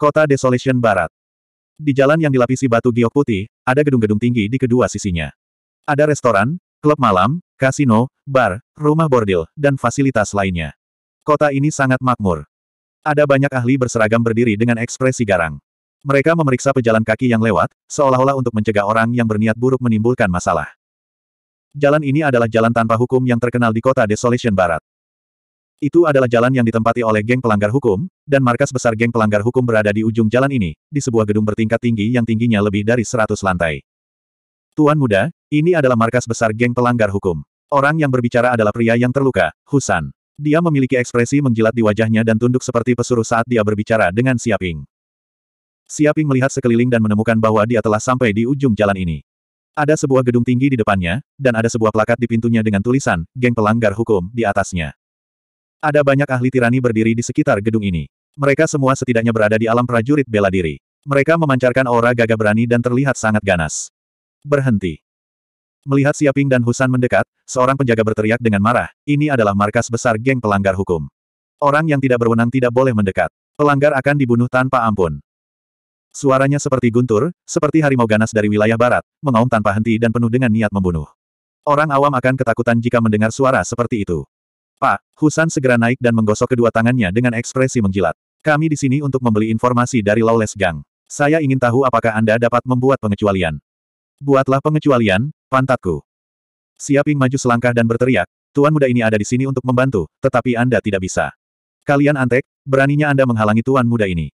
Kota Desolation Barat. Di jalan yang dilapisi batu giok putih, ada gedung-gedung tinggi di kedua sisinya. Ada restoran, klub malam, kasino, bar, rumah bordil, dan fasilitas lainnya. Kota ini sangat makmur. Ada banyak ahli berseragam berdiri dengan ekspresi garang. Mereka memeriksa pejalan kaki yang lewat, seolah-olah untuk mencegah orang yang berniat buruk menimbulkan masalah. Jalan ini adalah jalan tanpa hukum yang terkenal di kota Desolation Barat. Itu adalah jalan yang ditempati oleh geng pelanggar hukum, dan markas besar geng pelanggar hukum berada di ujung jalan ini, di sebuah gedung bertingkat tinggi yang tingginya lebih dari 100 lantai. Tuan muda, ini adalah markas besar geng pelanggar hukum. Orang yang berbicara adalah pria yang terluka, Husan. Dia memiliki ekspresi menjilat di wajahnya dan tunduk seperti pesuruh saat dia berbicara dengan Siaping. Siaping melihat sekeliling dan menemukan bahwa dia telah sampai di ujung jalan ini. Ada sebuah gedung tinggi di depannya, dan ada sebuah plakat di pintunya dengan tulisan, geng pelanggar hukum, di atasnya. Ada banyak ahli tirani berdiri di sekitar gedung ini. Mereka semua setidaknya berada di alam prajurit bela diri. Mereka memancarkan aura gagah berani dan terlihat sangat ganas. Berhenti. Melihat Siaping dan Husan mendekat, seorang penjaga berteriak dengan marah, ini adalah markas besar geng pelanggar hukum. Orang yang tidak berwenang tidak boleh mendekat. Pelanggar akan dibunuh tanpa ampun. Suaranya seperti guntur, seperti harimau ganas dari wilayah barat, mengaum tanpa henti dan penuh dengan niat membunuh. Orang awam akan ketakutan jika mendengar suara seperti itu. Pak, Husan segera naik dan menggosok kedua tangannya dengan ekspresi menjilat. Kami di sini untuk membeli informasi dari Lawless Gang. Saya ingin tahu apakah Anda dapat membuat pengecualian. Buatlah pengecualian, pantatku. Siaping maju selangkah dan berteriak, Tuan muda ini ada di sini untuk membantu, tetapi Anda tidak bisa. Kalian antek, beraninya Anda menghalangi Tuan muda ini.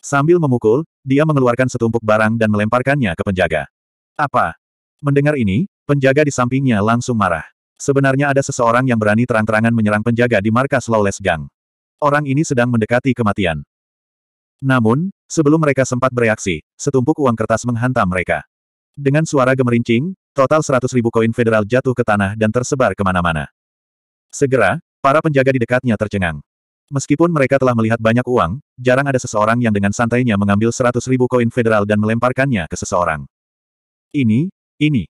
Sambil memukul, dia mengeluarkan setumpuk barang dan melemparkannya ke penjaga. Apa? Mendengar ini, penjaga di sampingnya langsung marah. Sebenarnya ada seseorang yang berani terang-terangan menyerang penjaga di markas Lawless Gang. Orang ini sedang mendekati kematian. Namun, sebelum mereka sempat bereaksi, setumpuk uang kertas menghantam mereka. Dengan suara gemerincing, total 100 ribu koin federal jatuh ke tanah dan tersebar kemana-mana. Segera, para penjaga di dekatnya tercengang. Meskipun mereka telah melihat banyak uang, jarang ada seseorang yang dengan santainya mengambil seratus ribu koin federal dan melemparkannya ke seseorang. Ini, ini.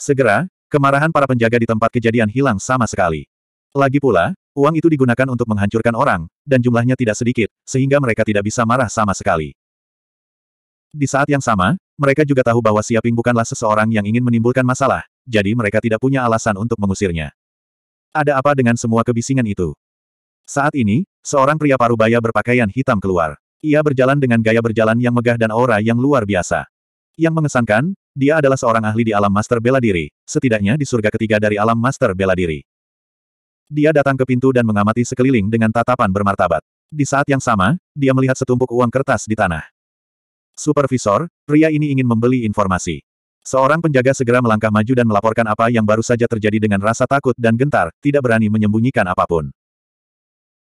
Segera, Kemarahan para penjaga di tempat kejadian hilang sama sekali. Lagi pula, uang itu digunakan untuk menghancurkan orang, dan jumlahnya tidak sedikit, sehingga mereka tidak bisa marah sama sekali. Di saat yang sama, mereka juga tahu bahwa Siaping bukanlah seseorang yang ingin menimbulkan masalah, jadi mereka tidak punya alasan untuk mengusirnya. Ada apa dengan semua kebisingan itu? Saat ini, seorang pria parubaya berpakaian hitam keluar. Ia berjalan dengan gaya berjalan yang megah dan aura yang luar biasa. Yang mengesankan, dia adalah seorang ahli di alam master bela diri, setidaknya di surga ketiga dari alam master bela diri. Dia datang ke pintu dan mengamati sekeliling dengan tatapan bermartabat. Di saat yang sama, dia melihat setumpuk uang kertas di tanah. Supervisor, pria ini ingin membeli informasi. Seorang penjaga segera melangkah maju dan melaporkan apa yang baru saja terjadi dengan rasa takut dan gentar, tidak berani menyembunyikan apapun.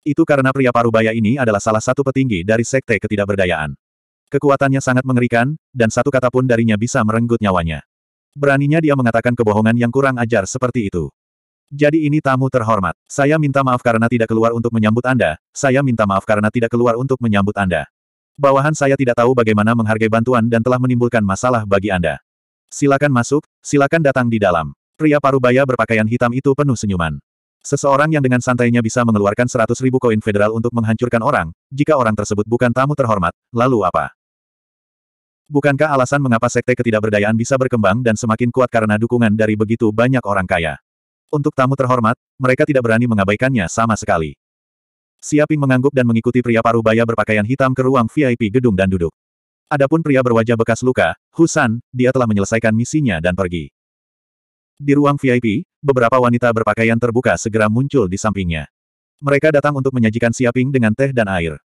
Itu karena pria parubaya ini adalah salah satu petinggi dari sekte ketidakberdayaan. Kekuatannya sangat mengerikan, dan satu kata pun darinya bisa merenggut nyawanya. Beraninya dia mengatakan kebohongan yang kurang ajar seperti itu. Jadi ini tamu terhormat. Saya minta maaf karena tidak keluar untuk menyambut Anda, saya minta maaf karena tidak keluar untuk menyambut Anda. Bawahan saya tidak tahu bagaimana menghargai bantuan dan telah menimbulkan masalah bagi Anda. Silakan masuk, silakan datang di dalam. Pria parubaya berpakaian hitam itu penuh senyuman. Seseorang yang dengan santainya bisa mengeluarkan seratus ribu koin federal untuk menghancurkan orang, jika orang tersebut bukan tamu terhormat, lalu apa? Bukankah alasan mengapa sekte ketidakberdayaan bisa berkembang dan semakin kuat karena dukungan dari begitu banyak orang kaya? Untuk tamu terhormat, mereka tidak berani mengabaikannya sama sekali. Siaping mengangguk dan mengikuti pria paruh baya berpakaian hitam ke ruang VIP gedung dan duduk. Adapun pria berwajah bekas luka, Husan, dia telah menyelesaikan misinya dan pergi. Di ruang VIP, beberapa wanita berpakaian terbuka segera muncul di sampingnya. Mereka datang untuk menyajikan Siaping dengan teh dan air.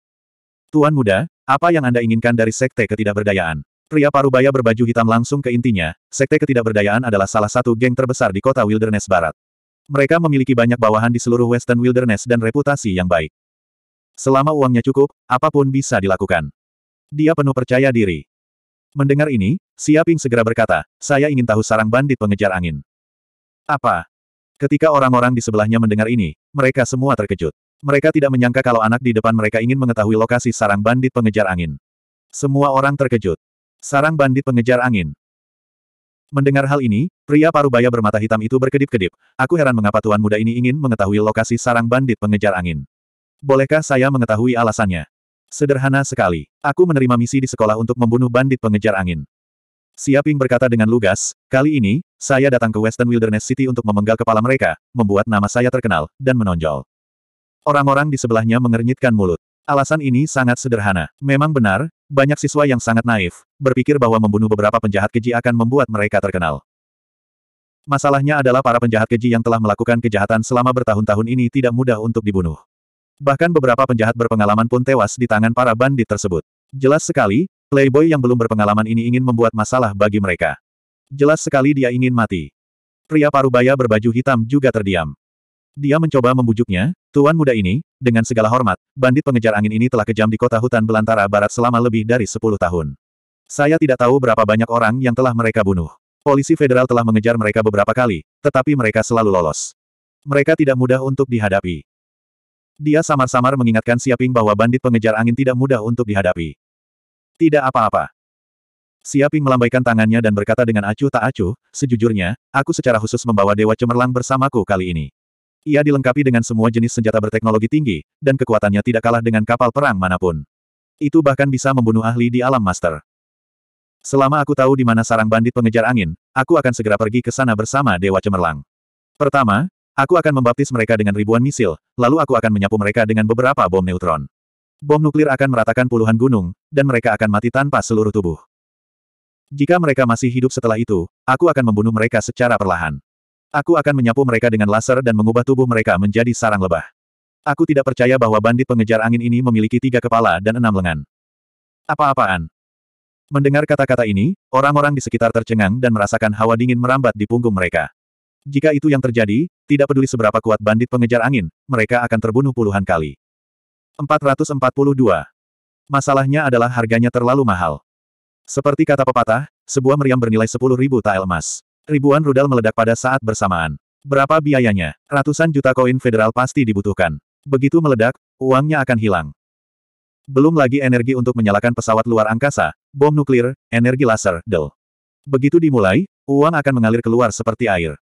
Tuan muda, apa yang Anda inginkan dari sekte ketidakberdayaan? Pria parubaya berbaju hitam langsung ke intinya, Sekte Ketidakberdayaan adalah salah satu geng terbesar di kota Wilderness Barat. Mereka memiliki banyak bawahan di seluruh Western Wilderness dan reputasi yang baik. Selama uangnya cukup, apapun bisa dilakukan. Dia penuh percaya diri. Mendengar ini, Siaping segera berkata, saya ingin tahu sarang bandit pengejar angin. Apa? Ketika orang-orang di sebelahnya mendengar ini, mereka semua terkejut. Mereka tidak menyangka kalau anak di depan mereka ingin mengetahui lokasi sarang bandit pengejar angin. Semua orang terkejut. Sarang bandit pengejar angin. Mendengar hal ini, pria parubaya bermata hitam itu berkedip-kedip. Aku heran mengapa tuan muda ini ingin mengetahui lokasi sarang bandit pengejar angin. Bolehkah saya mengetahui alasannya? Sederhana sekali. Aku menerima misi di sekolah untuk membunuh bandit pengejar angin. Siaping berkata dengan lugas, kali ini, saya datang ke Western Wilderness City untuk memenggal kepala mereka, membuat nama saya terkenal, dan menonjol. Orang-orang di sebelahnya mengernyitkan mulut. Alasan ini sangat sederhana. Memang benar, banyak siswa yang sangat naif, berpikir bahwa membunuh beberapa penjahat keji akan membuat mereka terkenal. Masalahnya adalah para penjahat keji yang telah melakukan kejahatan selama bertahun-tahun ini tidak mudah untuk dibunuh. Bahkan beberapa penjahat berpengalaman pun tewas di tangan para bandit tersebut. Jelas sekali, playboy yang belum berpengalaman ini ingin membuat masalah bagi mereka. Jelas sekali dia ingin mati. Pria parubaya berbaju hitam juga terdiam. Dia mencoba membujuknya, Tuan muda ini, dengan segala hormat, bandit pengejar angin ini telah kejam di kota hutan belantara barat selama lebih dari 10 tahun. Saya tidak tahu berapa banyak orang yang telah mereka bunuh. Polisi federal telah mengejar mereka beberapa kali, tetapi mereka selalu lolos. Mereka tidak mudah untuk dihadapi. Dia samar-samar mengingatkan Siaping bahwa bandit pengejar angin tidak mudah untuk dihadapi. Tidak apa-apa. Siaping melambaikan tangannya dan berkata dengan acuh tak acuh, sejujurnya, aku secara khusus membawa Dewa Cemerlang bersamaku kali ini. Ia dilengkapi dengan semua jenis senjata berteknologi tinggi, dan kekuatannya tidak kalah dengan kapal perang manapun. Itu bahkan bisa membunuh ahli di alam master. Selama aku tahu di mana sarang bandit pengejar angin, aku akan segera pergi ke sana bersama Dewa Cemerlang. Pertama, aku akan membaptis mereka dengan ribuan misil, lalu aku akan menyapu mereka dengan beberapa bom neutron. Bom nuklir akan meratakan puluhan gunung, dan mereka akan mati tanpa seluruh tubuh. Jika mereka masih hidup setelah itu, aku akan membunuh mereka secara perlahan. Aku akan menyapu mereka dengan laser dan mengubah tubuh mereka menjadi sarang lebah. Aku tidak percaya bahwa bandit pengejar angin ini memiliki tiga kepala dan enam lengan. Apa-apaan? Mendengar kata-kata ini, orang-orang di sekitar tercengang dan merasakan hawa dingin merambat di punggung mereka. Jika itu yang terjadi, tidak peduli seberapa kuat bandit pengejar angin, mereka akan terbunuh puluhan kali. 442. Masalahnya adalah harganya terlalu mahal. Seperti kata pepatah, sebuah meriam bernilai 10.000 tael emas. Ribuan rudal meledak pada saat bersamaan. Berapa biayanya? Ratusan juta koin federal pasti dibutuhkan. Begitu meledak, uangnya akan hilang. Belum lagi energi untuk menyalakan pesawat luar angkasa, bom nuklir, energi laser, del. Begitu dimulai, uang akan mengalir keluar seperti air.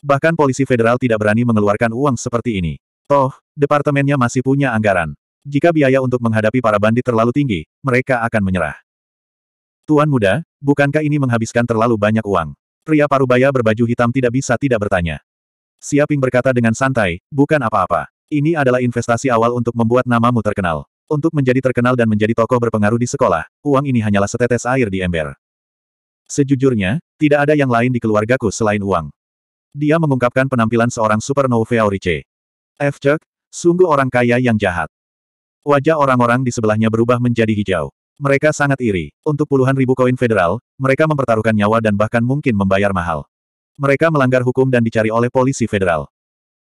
Bahkan polisi federal tidak berani mengeluarkan uang seperti ini. Toh, departemennya masih punya anggaran. Jika biaya untuk menghadapi para bandit terlalu tinggi, mereka akan menyerah. Tuan muda, bukankah ini menghabiskan terlalu banyak uang? Pria parubaya berbaju hitam tidak bisa tidak bertanya. Siaping berkata dengan santai, bukan apa-apa. Ini adalah investasi awal untuk membuat namamu terkenal. Untuk menjadi terkenal dan menjadi tokoh berpengaruh di sekolah, uang ini hanyalah setetes air di ember. Sejujurnya, tidak ada yang lain di keluargaku selain uang. Dia mengungkapkan penampilan seorang supernova Aurice. F. Chuck, sungguh orang kaya yang jahat. Wajah orang-orang di sebelahnya berubah menjadi hijau. Mereka sangat iri. Untuk puluhan ribu koin federal, mereka mempertaruhkan nyawa dan bahkan mungkin membayar mahal. Mereka melanggar hukum dan dicari oleh polisi federal.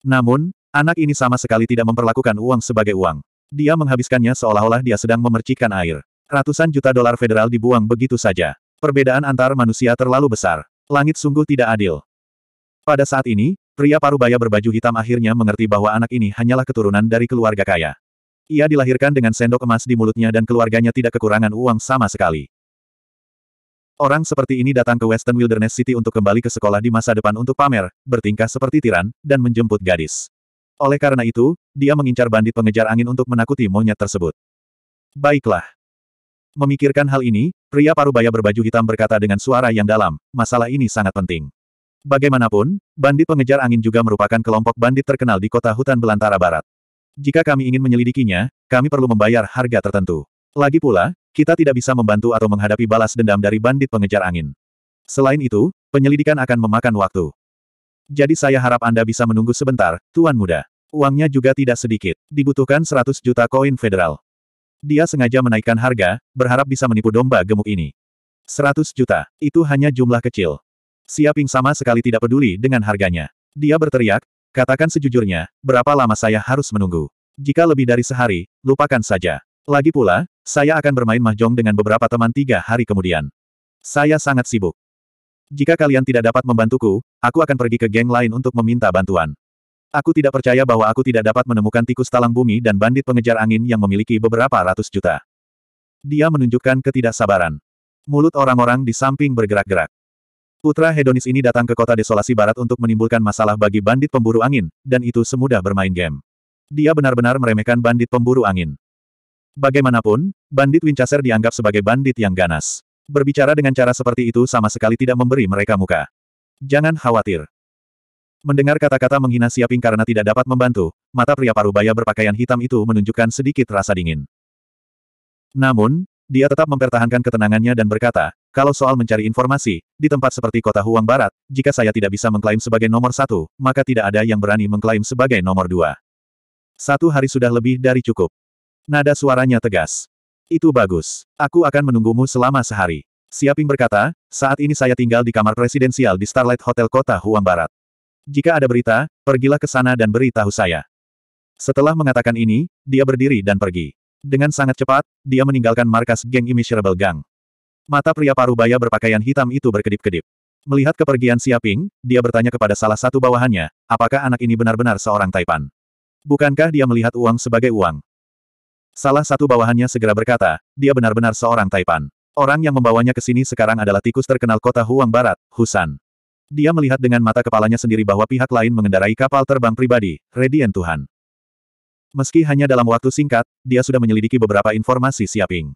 Namun, anak ini sama sekali tidak memperlakukan uang sebagai uang. Dia menghabiskannya seolah-olah dia sedang memercikkan air. Ratusan juta dolar federal dibuang begitu saja. Perbedaan antar manusia terlalu besar. Langit sungguh tidak adil. Pada saat ini, pria baya berbaju hitam akhirnya mengerti bahwa anak ini hanyalah keturunan dari keluarga kaya. Ia dilahirkan dengan sendok emas di mulutnya dan keluarganya tidak kekurangan uang sama sekali. Orang seperti ini datang ke Western Wilderness City untuk kembali ke sekolah di masa depan untuk pamer, bertingkah seperti tiran, dan menjemput gadis. Oleh karena itu, dia mengincar bandit pengejar angin untuk menakuti monyet tersebut. Baiklah. Memikirkan hal ini, pria parubaya berbaju hitam berkata dengan suara yang dalam, masalah ini sangat penting. Bagaimanapun, bandit pengejar angin juga merupakan kelompok bandit terkenal di kota hutan belantara barat. Jika kami ingin menyelidikinya, kami perlu membayar harga tertentu. Lagi pula, kita tidak bisa membantu atau menghadapi balas dendam dari bandit pengejar angin. Selain itu, penyelidikan akan memakan waktu. Jadi saya harap Anda bisa menunggu sebentar, Tuan Muda. Uangnya juga tidak sedikit. Dibutuhkan 100 juta koin federal. Dia sengaja menaikkan harga, berharap bisa menipu domba gemuk ini. 100 juta, itu hanya jumlah kecil. Siaping sama sekali tidak peduli dengan harganya. Dia berteriak, Katakan sejujurnya, berapa lama saya harus menunggu? Jika lebih dari sehari, lupakan saja. Lagi pula, saya akan bermain mahjong dengan beberapa teman tiga hari kemudian. Saya sangat sibuk. Jika kalian tidak dapat membantuku, aku akan pergi ke geng lain untuk meminta bantuan. Aku tidak percaya bahwa aku tidak dapat menemukan tikus talang bumi dan bandit pengejar angin yang memiliki beberapa ratus juta. Dia menunjukkan ketidaksabaran. Mulut orang-orang di samping bergerak-gerak. Putra hedonis ini datang ke kota desolasi barat untuk menimbulkan masalah bagi bandit pemburu angin, dan itu semudah bermain game. Dia benar-benar meremehkan bandit pemburu angin. Bagaimanapun, bandit Winchester dianggap sebagai bandit yang ganas. Berbicara dengan cara seperti itu sama sekali tidak memberi mereka muka. Jangan khawatir. Mendengar kata-kata menghina Siaping karena tidak dapat membantu, mata pria parubaya berpakaian hitam itu menunjukkan sedikit rasa dingin. Namun, dia tetap mempertahankan ketenangannya dan berkata, kalau soal mencari informasi, di tempat seperti kota Huang Barat, jika saya tidak bisa mengklaim sebagai nomor satu, maka tidak ada yang berani mengklaim sebagai nomor dua. Satu hari sudah lebih dari cukup. Nada suaranya tegas. Itu bagus. Aku akan menunggumu selama sehari. Siaping berkata, saat ini saya tinggal di kamar presidensial di Starlight Hotel Kota Huang Barat. Jika ada berita, pergilah ke sana dan beritahu saya. Setelah mengatakan ini, dia berdiri dan pergi. Dengan sangat cepat, dia meninggalkan markas geng Immeasurable Gang. Mata pria parubaya berpakaian hitam itu berkedip-kedip. Melihat kepergian Siaping, dia bertanya kepada salah satu bawahannya, apakah anak ini benar-benar seorang Taipan? Bukankah dia melihat uang sebagai uang? Salah satu bawahannya segera berkata, dia benar-benar seorang Taipan. Orang yang membawanya ke sini sekarang adalah tikus terkenal kota Huang Barat, Husan. Dia melihat dengan mata kepalanya sendiri bahwa pihak lain mengendarai kapal terbang pribadi, Radiant Tuhan. Meski hanya dalam waktu singkat, dia sudah menyelidiki beberapa informasi Siaping.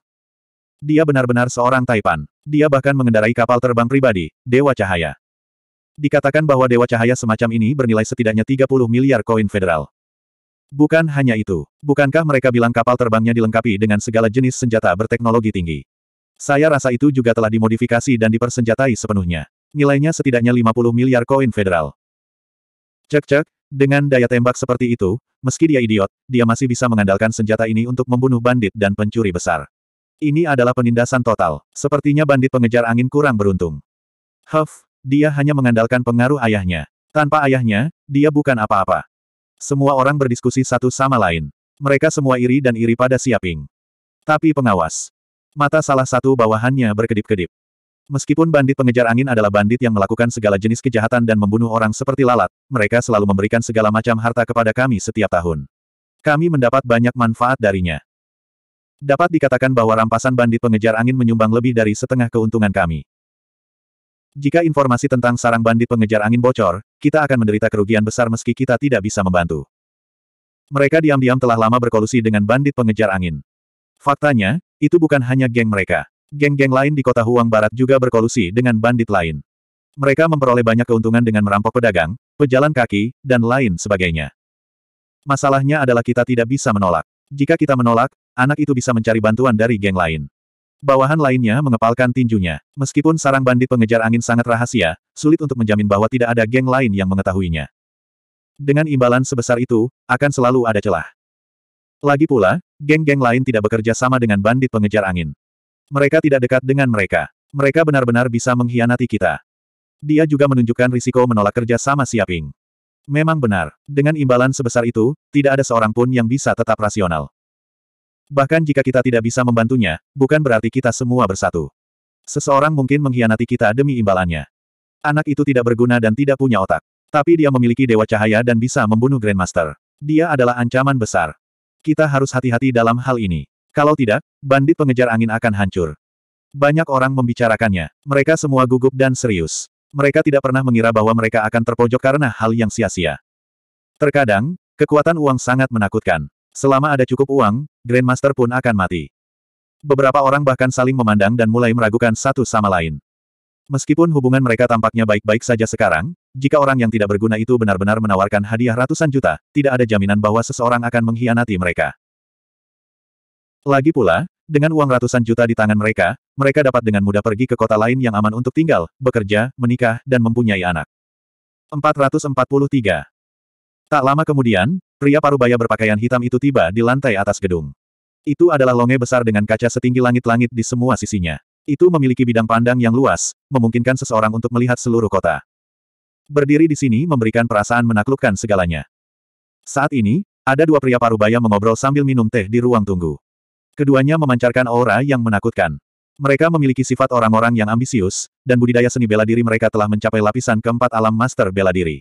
Dia benar-benar seorang taipan. Dia bahkan mengendarai kapal terbang pribadi, Dewa Cahaya. Dikatakan bahwa Dewa Cahaya semacam ini bernilai setidaknya 30 miliar koin federal. Bukan hanya itu. Bukankah mereka bilang kapal terbangnya dilengkapi dengan segala jenis senjata berteknologi tinggi? Saya rasa itu juga telah dimodifikasi dan dipersenjatai sepenuhnya. Nilainya setidaknya 50 miliar koin federal. Cek-cek, dengan daya tembak seperti itu, meski dia idiot, dia masih bisa mengandalkan senjata ini untuk membunuh bandit dan pencuri besar. Ini adalah penindasan total. Sepertinya bandit pengejar angin kurang beruntung. Huff, dia hanya mengandalkan pengaruh ayahnya. Tanpa ayahnya, dia bukan apa-apa. Semua orang berdiskusi satu sama lain. Mereka semua iri dan iri pada Siaping. Tapi pengawas. Mata salah satu bawahannya berkedip-kedip. Meskipun bandit pengejar angin adalah bandit yang melakukan segala jenis kejahatan dan membunuh orang seperti lalat, mereka selalu memberikan segala macam harta kepada kami setiap tahun. Kami mendapat banyak manfaat darinya. Dapat dikatakan bahwa rampasan bandit pengejar angin menyumbang lebih dari setengah keuntungan kami. Jika informasi tentang sarang bandit pengejar angin bocor, kita akan menderita kerugian besar meski kita tidak bisa membantu. Mereka diam-diam telah lama berkolusi dengan bandit pengejar angin. Faktanya, itu bukan hanya geng mereka. Geng-geng lain di kota Huang Barat juga berkolusi dengan bandit lain. Mereka memperoleh banyak keuntungan dengan merampok pedagang, pejalan kaki, dan lain sebagainya. Masalahnya adalah kita tidak bisa menolak. Jika kita menolak, anak itu bisa mencari bantuan dari geng lain. Bawahan lainnya mengepalkan tinjunya. Meskipun sarang bandit pengejar angin sangat rahasia, sulit untuk menjamin bahwa tidak ada geng lain yang mengetahuinya. Dengan imbalan sebesar itu, akan selalu ada celah. Lagi pula, geng-geng lain tidak bekerja sama dengan bandit pengejar angin. Mereka tidak dekat dengan mereka. Mereka benar-benar bisa mengkhianati kita. Dia juga menunjukkan risiko menolak kerja sama Siaping. Memang benar, dengan imbalan sebesar itu, tidak ada seorang pun yang bisa tetap rasional. Bahkan jika kita tidak bisa membantunya, bukan berarti kita semua bersatu. Seseorang mungkin mengkhianati kita demi imbalannya. Anak itu tidak berguna dan tidak punya otak. Tapi dia memiliki dewa cahaya dan bisa membunuh Grandmaster. Dia adalah ancaman besar. Kita harus hati-hati dalam hal ini. Kalau tidak, bandit pengejar angin akan hancur. Banyak orang membicarakannya. Mereka semua gugup dan serius. Mereka tidak pernah mengira bahwa mereka akan terpojok karena hal yang sia-sia. Terkadang, kekuatan uang sangat menakutkan. Selama ada cukup uang, Grandmaster pun akan mati. Beberapa orang bahkan saling memandang dan mulai meragukan satu sama lain. Meskipun hubungan mereka tampaknya baik-baik saja sekarang, jika orang yang tidak berguna itu benar-benar menawarkan hadiah ratusan juta, tidak ada jaminan bahwa seseorang akan mengkhianati mereka. Lagi pula, dengan uang ratusan juta di tangan mereka, mereka dapat dengan mudah pergi ke kota lain yang aman untuk tinggal, bekerja, menikah, dan mempunyai anak. 443 Tak lama kemudian, pria parubaya berpakaian hitam itu tiba di lantai atas gedung. Itu adalah longe besar dengan kaca setinggi langit-langit di semua sisinya. Itu memiliki bidang pandang yang luas, memungkinkan seseorang untuk melihat seluruh kota. Berdiri di sini memberikan perasaan menaklukkan segalanya. Saat ini, ada dua pria parubaya mengobrol sambil minum teh di ruang tunggu. Keduanya memancarkan aura yang menakutkan. Mereka memiliki sifat orang-orang yang ambisius, dan budidaya seni bela diri mereka telah mencapai lapisan keempat alam master bela diri.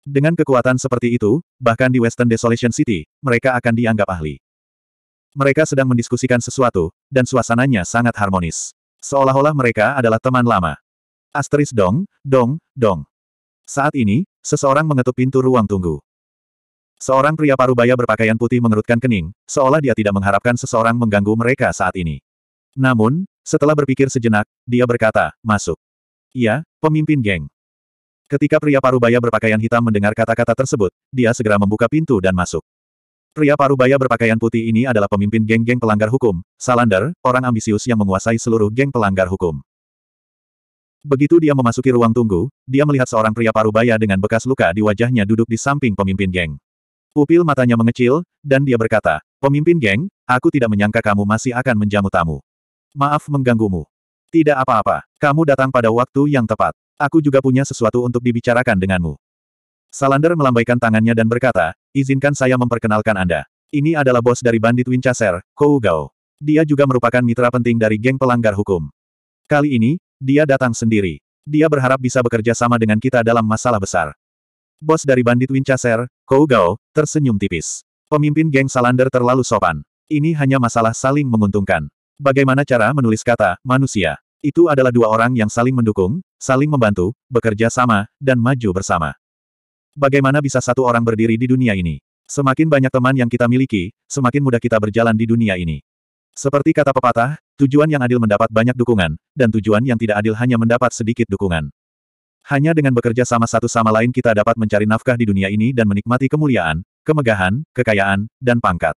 Dengan kekuatan seperti itu, bahkan di Western Desolation City, mereka akan dianggap ahli. Mereka sedang mendiskusikan sesuatu, dan suasananya sangat harmonis. Seolah-olah mereka adalah teman lama. Asteris dong, dong, dong. Saat ini, seseorang mengetuk pintu ruang tunggu. Seorang pria parubaya berpakaian putih mengerutkan kening, seolah dia tidak mengharapkan seseorang mengganggu mereka saat ini. Namun, setelah berpikir sejenak, dia berkata, masuk. Iya, pemimpin geng. Ketika pria parubaya berpakaian hitam mendengar kata-kata tersebut, dia segera membuka pintu dan masuk. Pria parubaya berpakaian putih ini adalah pemimpin geng-geng pelanggar hukum, Salander, orang ambisius yang menguasai seluruh geng pelanggar hukum. Begitu dia memasuki ruang tunggu, dia melihat seorang pria parubaya dengan bekas luka di wajahnya duduk di samping pemimpin geng. Pupil matanya mengecil, dan dia berkata, Pemimpin geng, aku tidak menyangka kamu masih akan menjamu tamu. Maaf mengganggumu. Tidak apa-apa, kamu datang pada waktu yang tepat. Aku juga punya sesuatu untuk dibicarakan denganmu. Salander melambaikan tangannya dan berkata, izinkan saya memperkenalkan Anda. Ini adalah bos dari bandit Winchester, Kou Gao. Dia juga merupakan mitra penting dari geng pelanggar hukum. Kali ini, dia datang sendiri. Dia berharap bisa bekerja sama dengan kita dalam masalah besar. Bos dari bandit Winchester, Kou Gao, tersenyum tipis. Pemimpin geng Salander terlalu sopan. Ini hanya masalah saling menguntungkan. Bagaimana cara menulis kata, manusia? Itu adalah dua orang yang saling mendukung, saling membantu, bekerja sama, dan maju bersama. Bagaimana bisa satu orang berdiri di dunia ini? Semakin banyak teman yang kita miliki, semakin mudah kita berjalan di dunia ini. Seperti kata pepatah, tujuan yang adil mendapat banyak dukungan, dan tujuan yang tidak adil hanya mendapat sedikit dukungan. Hanya dengan bekerja sama satu sama lain kita dapat mencari nafkah di dunia ini dan menikmati kemuliaan, kemegahan, kekayaan, dan pangkat.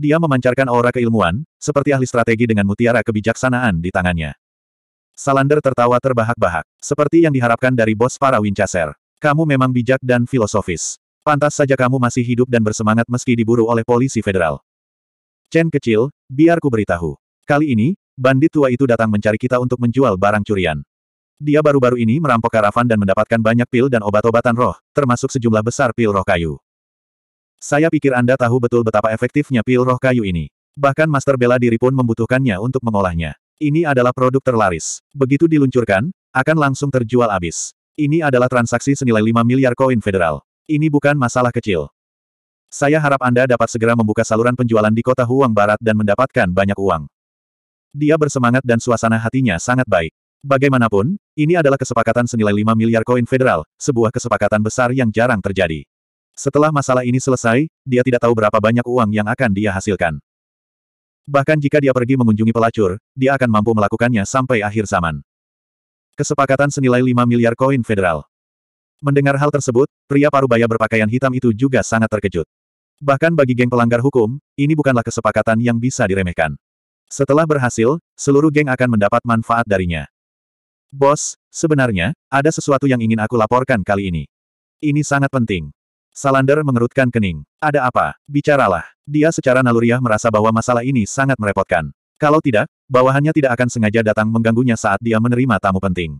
Dia memancarkan aura keilmuan, seperti ahli strategi dengan mutiara kebijaksanaan di tangannya. Salander tertawa terbahak-bahak, seperti yang diharapkan dari bos para Winchester. Kamu memang bijak dan filosofis. Pantas saja kamu masih hidup dan bersemangat meski diburu oleh polisi federal. Chen kecil, biar ku beritahu. Kali ini, bandit tua itu datang mencari kita untuk menjual barang curian. Dia baru-baru ini merampok karavan dan mendapatkan banyak pil dan obat-obatan roh, termasuk sejumlah besar pil roh kayu. Saya pikir Anda tahu betul betapa efektifnya pil roh kayu ini. Bahkan master bela diri pun membutuhkannya untuk mengolahnya. Ini adalah produk terlaris. Begitu diluncurkan, akan langsung terjual habis. Ini adalah transaksi senilai 5 miliar koin federal. Ini bukan masalah kecil. Saya harap Anda dapat segera membuka saluran penjualan di kota Huang Barat dan mendapatkan banyak uang. Dia bersemangat dan suasana hatinya sangat baik. Bagaimanapun, ini adalah kesepakatan senilai 5 miliar koin federal, sebuah kesepakatan besar yang jarang terjadi. Setelah masalah ini selesai, dia tidak tahu berapa banyak uang yang akan dia hasilkan. Bahkan jika dia pergi mengunjungi pelacur, dia akan mampu melakukannya sampai akhir zaman. Kesepakatan senilai 5 miliar koin federal. Mendengar hal tersebut, pria parubaya berpakaian hitam itu juga sangat terkejut. Bahkan bagi geng pelanggar hukum, ini bukanlah kesepakatan yang bisa diremehkan. Setelah berhasil, seluruh geng akan mendapat manfaat darinya. Bos, sebenarnya, ada sesuatu yang ingin aku laporkan kali ini. Ini sangat penting. Salander mengerutkan kening. Ada apa? Bicaralah. Dia secara naluriah merasa bahwa masalah ini sangat merepotkan. Kalau tidak, bawahannya tidak akan sengaja datang mengganggunya saat dia menerima tamu penting.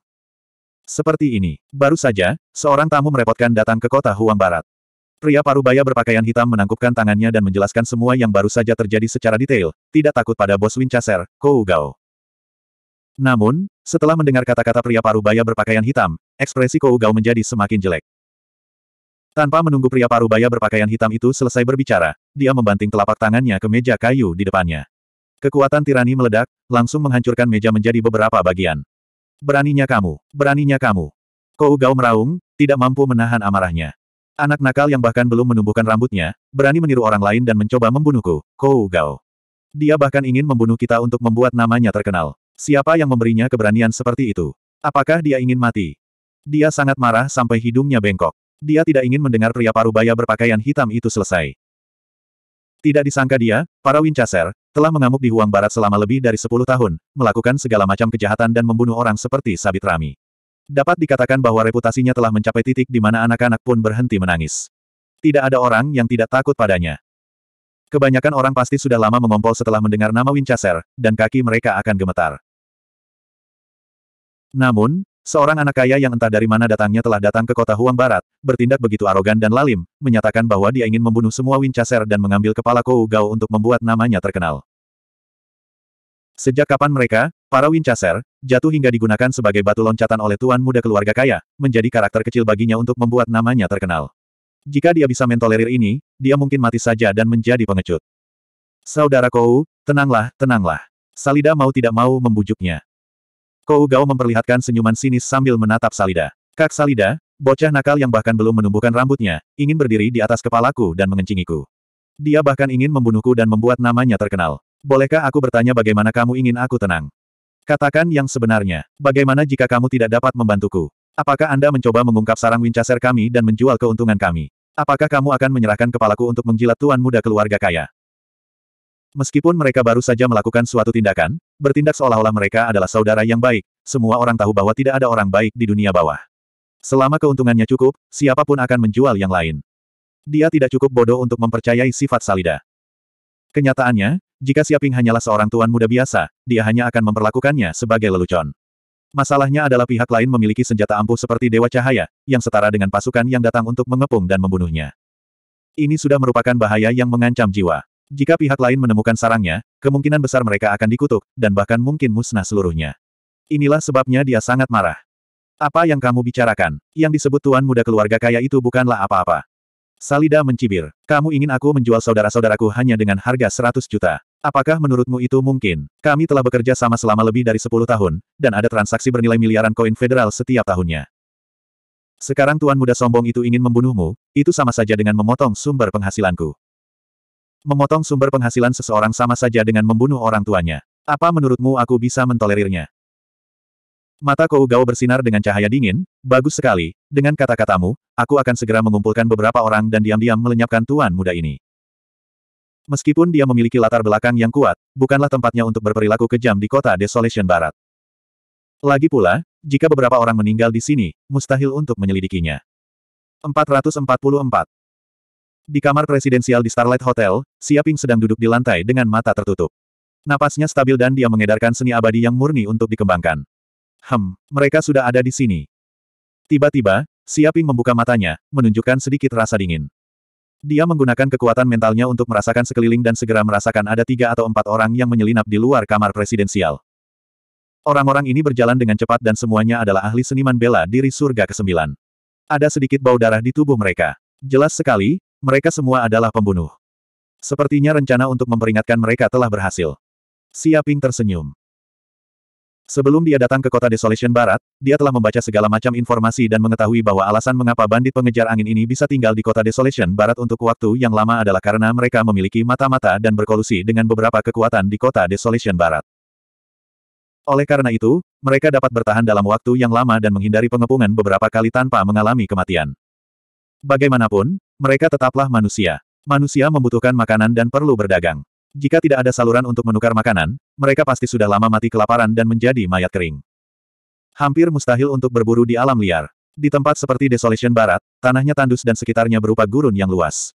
Seperti ini, baru saja, seorang tamu merepotkan datang ke kota Huang Barat. Pria parubaya berpakaian hitam menangkupkan tangannya dan menjelaskan semua yang baru saja terjadi secara detail, tidak takut pada bos Winchester, Kou Gao. Namun, setelah mendengar kata-kata pria parubaya berpakaian hitam, ekspresi Kou Gao menjadi semakin jelek. Tanpa menunggu pria parubaya berpakaian hitam itu selesai berbicara, dia membanting telapak tangannya ke meja kayu di depannya. Kekuatan tirani meledak, langsung menghancurkan meja menjadi beberapa bagian. Beraninya kamu, beraninya kamu. Kou Gao meraung, tidak mampu menahan amarahnya. Anak nakal yang bahkan belum menumbuhkan rambutnya, berani meniru orang lain dan mencoba membunuhku, Kou Gao. Dia bahkan ingin membunuh kita untuk membuat namanya terkenal. Siapa yang memberinya keberanian seperti itu? Apakah dia ingin mati? Dia sangat marah sampai hidungnya bengkok. Dia tidak ingin mendengar pria parubaya berpakaian hitam itu selesai. Tidak disangka dia, para Winchester, telah mengamuk di Huang Barat selama lebih dari 10 tahun, melakukan segala macam kejahatan dan membunuh orang seperti Sabit Rami. Dapat dikatakan bahwa reputasinya telah mencapai titik di mana anak-anak pun berhenti menangis. Tidak ada orang yang tidak takut padanya. Kebanyakan orang pasti sudah lama mengompol setelah mendengar nama Winchester, dan kaki mereka akan gemetar. Namun, Seorang anak kaya yang entah dari mana datangnya telah datang ke kota Huang Barat, bertindak begitu arogan dan lalim, menyatakan bahwa dia ingin membunuh semua Winchester dan mengambil kepala Kou Gao untuk membuat namanya terkenal. Sejak kapan mereka, para Winchester, jatuh hingga digunakan sebagai batu loncatan oleh tuan muda keluarga kaya, menjadi karakter kecil baginya untuk membuat namanya terkenal. Jika dia bisa mentolerir ini, dia mungkin mati saja dan menjadi pengecut. Saudara Kou, tenanglah, tenanglah. Salida mau tidak mau membujuknya. Kou Gao memperlihatkan senyuman sinis sambil menatap Salida. Kak Salida, bocah nakal yang bahkan belum menumbuhkan rambutnya, ingin berdiri di atas kepalaku dan mengencingiku. Dia bahkan ingin membunuhku dan membuat namanya terkenal. Bolehkah aku bertanya bagaimana kamu ingin aku tenang? Katakan yang sebenarnya. Bagaimana jika kamu tidak dapat membantuku? Apakah Anda mencoba mengungkap sarang Winchester kami dan menjual keuntungan kami? Apakah kamu akan menyerahkan kepalaku untuk menjilat tuan muda keluarga kaya? Meskipun mereka baru saja melakukan suatu tindakan, bertindak seolah-olah mereka adalah saudara yang baik, semua orang tahu bahwa tidak ada orang baik di dunia bawah. Selama keuntungannya cukup, siapapun akan menjual yang lain. Dia tidak cukup bodoh untuk mempercayai sifat Salida. Kenyataannya, jika Siaping hanyalah seorang tuan muda biasa, dia hanya akan memperlakukannya sebagai lelucon. Masalahnya adalah pihak lain memiliki senjata ampuh seperti Dewa Cahaya, yang setara dengan pasukan yang datang untuk mengepung dan membunuhnya. Ini sudah merupakan bahaya yang mengancam jiwa. Jika pihak lain menemukan sarangnya, kemungkinan besar mereka akan dikutuk, dan bahkan mungkin musnah seluruhnya. Inilah sebabnya dia sangat marah. Apa yang kamu bicarakan? Yang disebut tuan muda keluarga kaya itu bukanlah apa-apa. Salida mencibir. Kamu ingin aku menjual saudara-saudaraku hanya dengan harga 100 juta. Apakah menurutmu itu mungkin? Kami telah bekerja sama selama lebih dari 10 tahun, dan ada transaksi bernilai miliaran koin federal setiap tahunnya. Sekarang tuan muda sombong itu ingin membunuhmu, itu sama saja dengan memotong sumber penghasilanku. Memotong sumber penghasilan seseorang sama saja dengan membunuh orang tuanya. Apa menurutmu aku bisa mentolerirnya? Mata Kougao bersinar dengan cahaya dingin, bagus sekali, dengan kata-katamu, aku akan segera mengumpulkan beberapa orang dan diam-diam melenyapkan tuan muda ini. Meskipun dia memiliki latar belakang yang kuat, bukanlah tempatnya untuk berperilaku kejam di kota Desolation Barat. Lagi pula, jika beberapa orang meninggal di sini, mustahil untuk menyelidikinya. 444. Di kamar presidensial di Starlight Hotel, Siaping sedang duduk di lantai dengan mata tertutup. Napasnya stabil dan dia mengedarkan seni abadi yang murni untuk dikembangkan. Hem, mereka sudah ada di sini. Tiba-tiba, Siaping membuka matanya, menunjukkan sedikit rasa dingin. Dia menggunakan kekuatan mentalnya untuk merasakan sekeliling dan segera merasakan ada tiga atau empat orang yang menyelinap di luar kamar presidensial. Orang-orang ini berjalan dengan cepat dan semuanya adalah ahli seniman bela diri surga ke-9. Ada sedikit bau darah di tubuh mereka. Jelas sekali, mereka semua adalah pembunuh. Sepertinya rencana untuk memperingatkan mereka telah berhasil. Siaping tersenyum. Sebelum dia datang ke kota Desolation Barat, dia telah membaca segala macam informasi dan mengetahui bahwa alasan mengapa bandit pengejar angin ini bisa tinggal di kota Desolation Barat untuk waktu yang lama adalah karena mereka memiliki mata-mata dan berkolusi dengan beberapa kekuatan di kota Desolation Barat. Oleh karena itu, mereka dapat bertahan dalam waktu yang lama dan menghindari pengepungan beberapa kali tanpa mengalami kematian. Bagaimanapun, mereka tetaplah manusia. Manusia membutuhkan makanan dan perlu berdagang. Jika tidak ada saluran untuk menukar makanan, mereka pasti sudah lama mati kelaparan dan menjadi mayat kering. Hampir mustahil untuk berburu di alam liar. Di tempat seperti Desolation Barat, tanahnya tandus dan sekitarnya berupa gurun yang luas.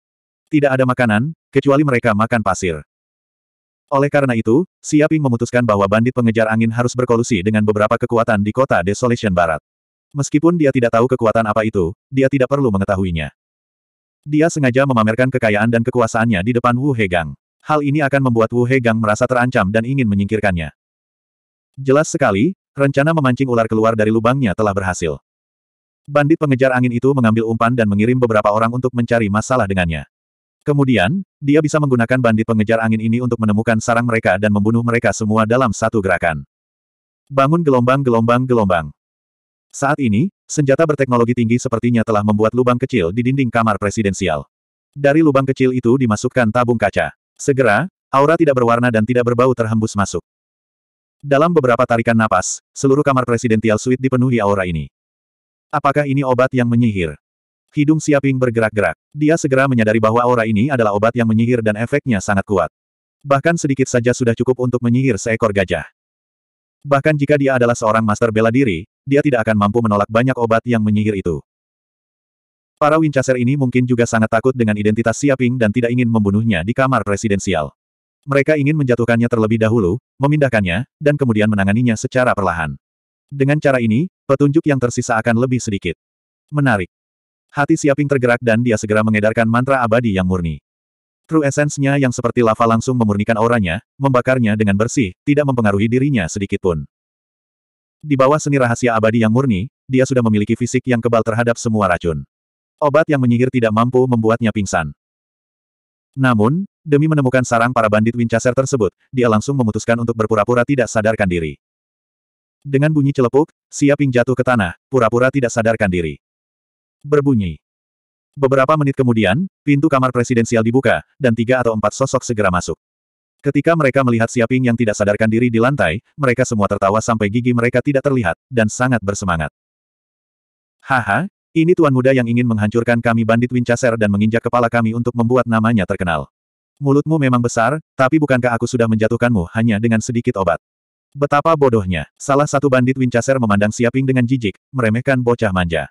Tidak ada makanan, kecuali mereka makan pasir. Oleh karena itu, Siaping memutuskan bahwa bandit pengejar angin harus berkolusi dengan beberapa kekuatan di kota Desolation Barat. Meskipun dia tidak tahu kekuatan apa itu, dia tidak perlu mengetahuinya. Dia sengaja memamerkan kekayaan dan kekuasaannya di depan Wu Hegang. Hal ini akan membuat Wu Hegang merasa terancam dan ingin menyingkirkannya. Jelas sekali, rencana memancing ular keluar dari lubangnya telah berhasil. Bandit pengejar angin itu mengambil umpan dan mengirim beberapa orang untuk mencari masalah dengannya. Kemudian, dia bisa menggunakan bandit pengejar angin ini untuk menemukan sarang mereka dan membunuh mereka semua dalam satu gerakan. Bangun gelombang gelombang gelombang. Saat ini, senjata berteknologi tinggi sepertinya telah membuat lubang kecil di dinding kamar presidensial. Dari lubang kecil itu dimasukkan tabung kaca. Segera, aura tidak berwarna dan tidak berbau terhembus masuk. Dalam beberapa tarikan napas, seluruh kamar presidensial suite dipenuhi aura ini. Apakah ini obat yang menyihir? Hidung Siaping bergerak-gerak. Dia segera menyadari bahwa aura ini adalah obat yang menyihir dan efeknya sangat kuat. Bahkan sedikit saja sudah cukup untuk menyihir seekor gajah. Bahkan jika dia adalah seorang master bela diri, dia tidak akan mampu menolak banyak obat yang menyihir itu. Para Winchester ini mungkin juga sangat takut dengan identitas Siaping dan tidak ingin membunuhnya di kamar presidensial. Mereka ingin menjatuhkannya terlebih dahulu, memindahkannya, dan kemudian menanganinya secara perlahan. Dengan cara ini, petunjuk yang tersisa akan lebih sedikit. Menarik. Hati Siaping tergerak dan dia segera mengedarkan mantra abadi yang murni. True essence-nya yang seperti lava langsung memurnikan auranya, membakarnya dengan bersih, tidak mempengaruhi dirinya sedikitpun. Di bawah seni rahasia abadi yang murni, dia sudah memiliki fisik yang kebal terhadap semua racun. Obat yang menyihir tidak mampu membuatnya pingsan. Namun, demi menemukan sarang para bandit Winchester tersebut, dia langsung memutuskan untuk berpura-pura tidak sadarkan diri. Dengan bunyi celepuk, Siaping jatuh ke tanah, pura-pura tidak sadarkan diri. Berbunyi. Beberapa menit kemudian, pintu kamar presidensial dibuka, dan tiga atau empat sosok segera masuk. Ketika mereka melihat Siaping yang tidak sadarkan diri di lantai, mereka semua tertawa sampai gigi mereka tidak terlihat, dan sangat bersemangat. Haha, ini tuan muda yang ingin menghancurkan kami bandit Winchester dan menginjak kepala kami untuk membuat namanya terkenal. Mulutmu memang besar, tapi bukankah aku sudah menjatuhkanmu hanya dengan sedikit obat? Betapa bodohnya, salah satu bandit Winchester memandang Siaping dengan jijik, meremehkan bocah manja.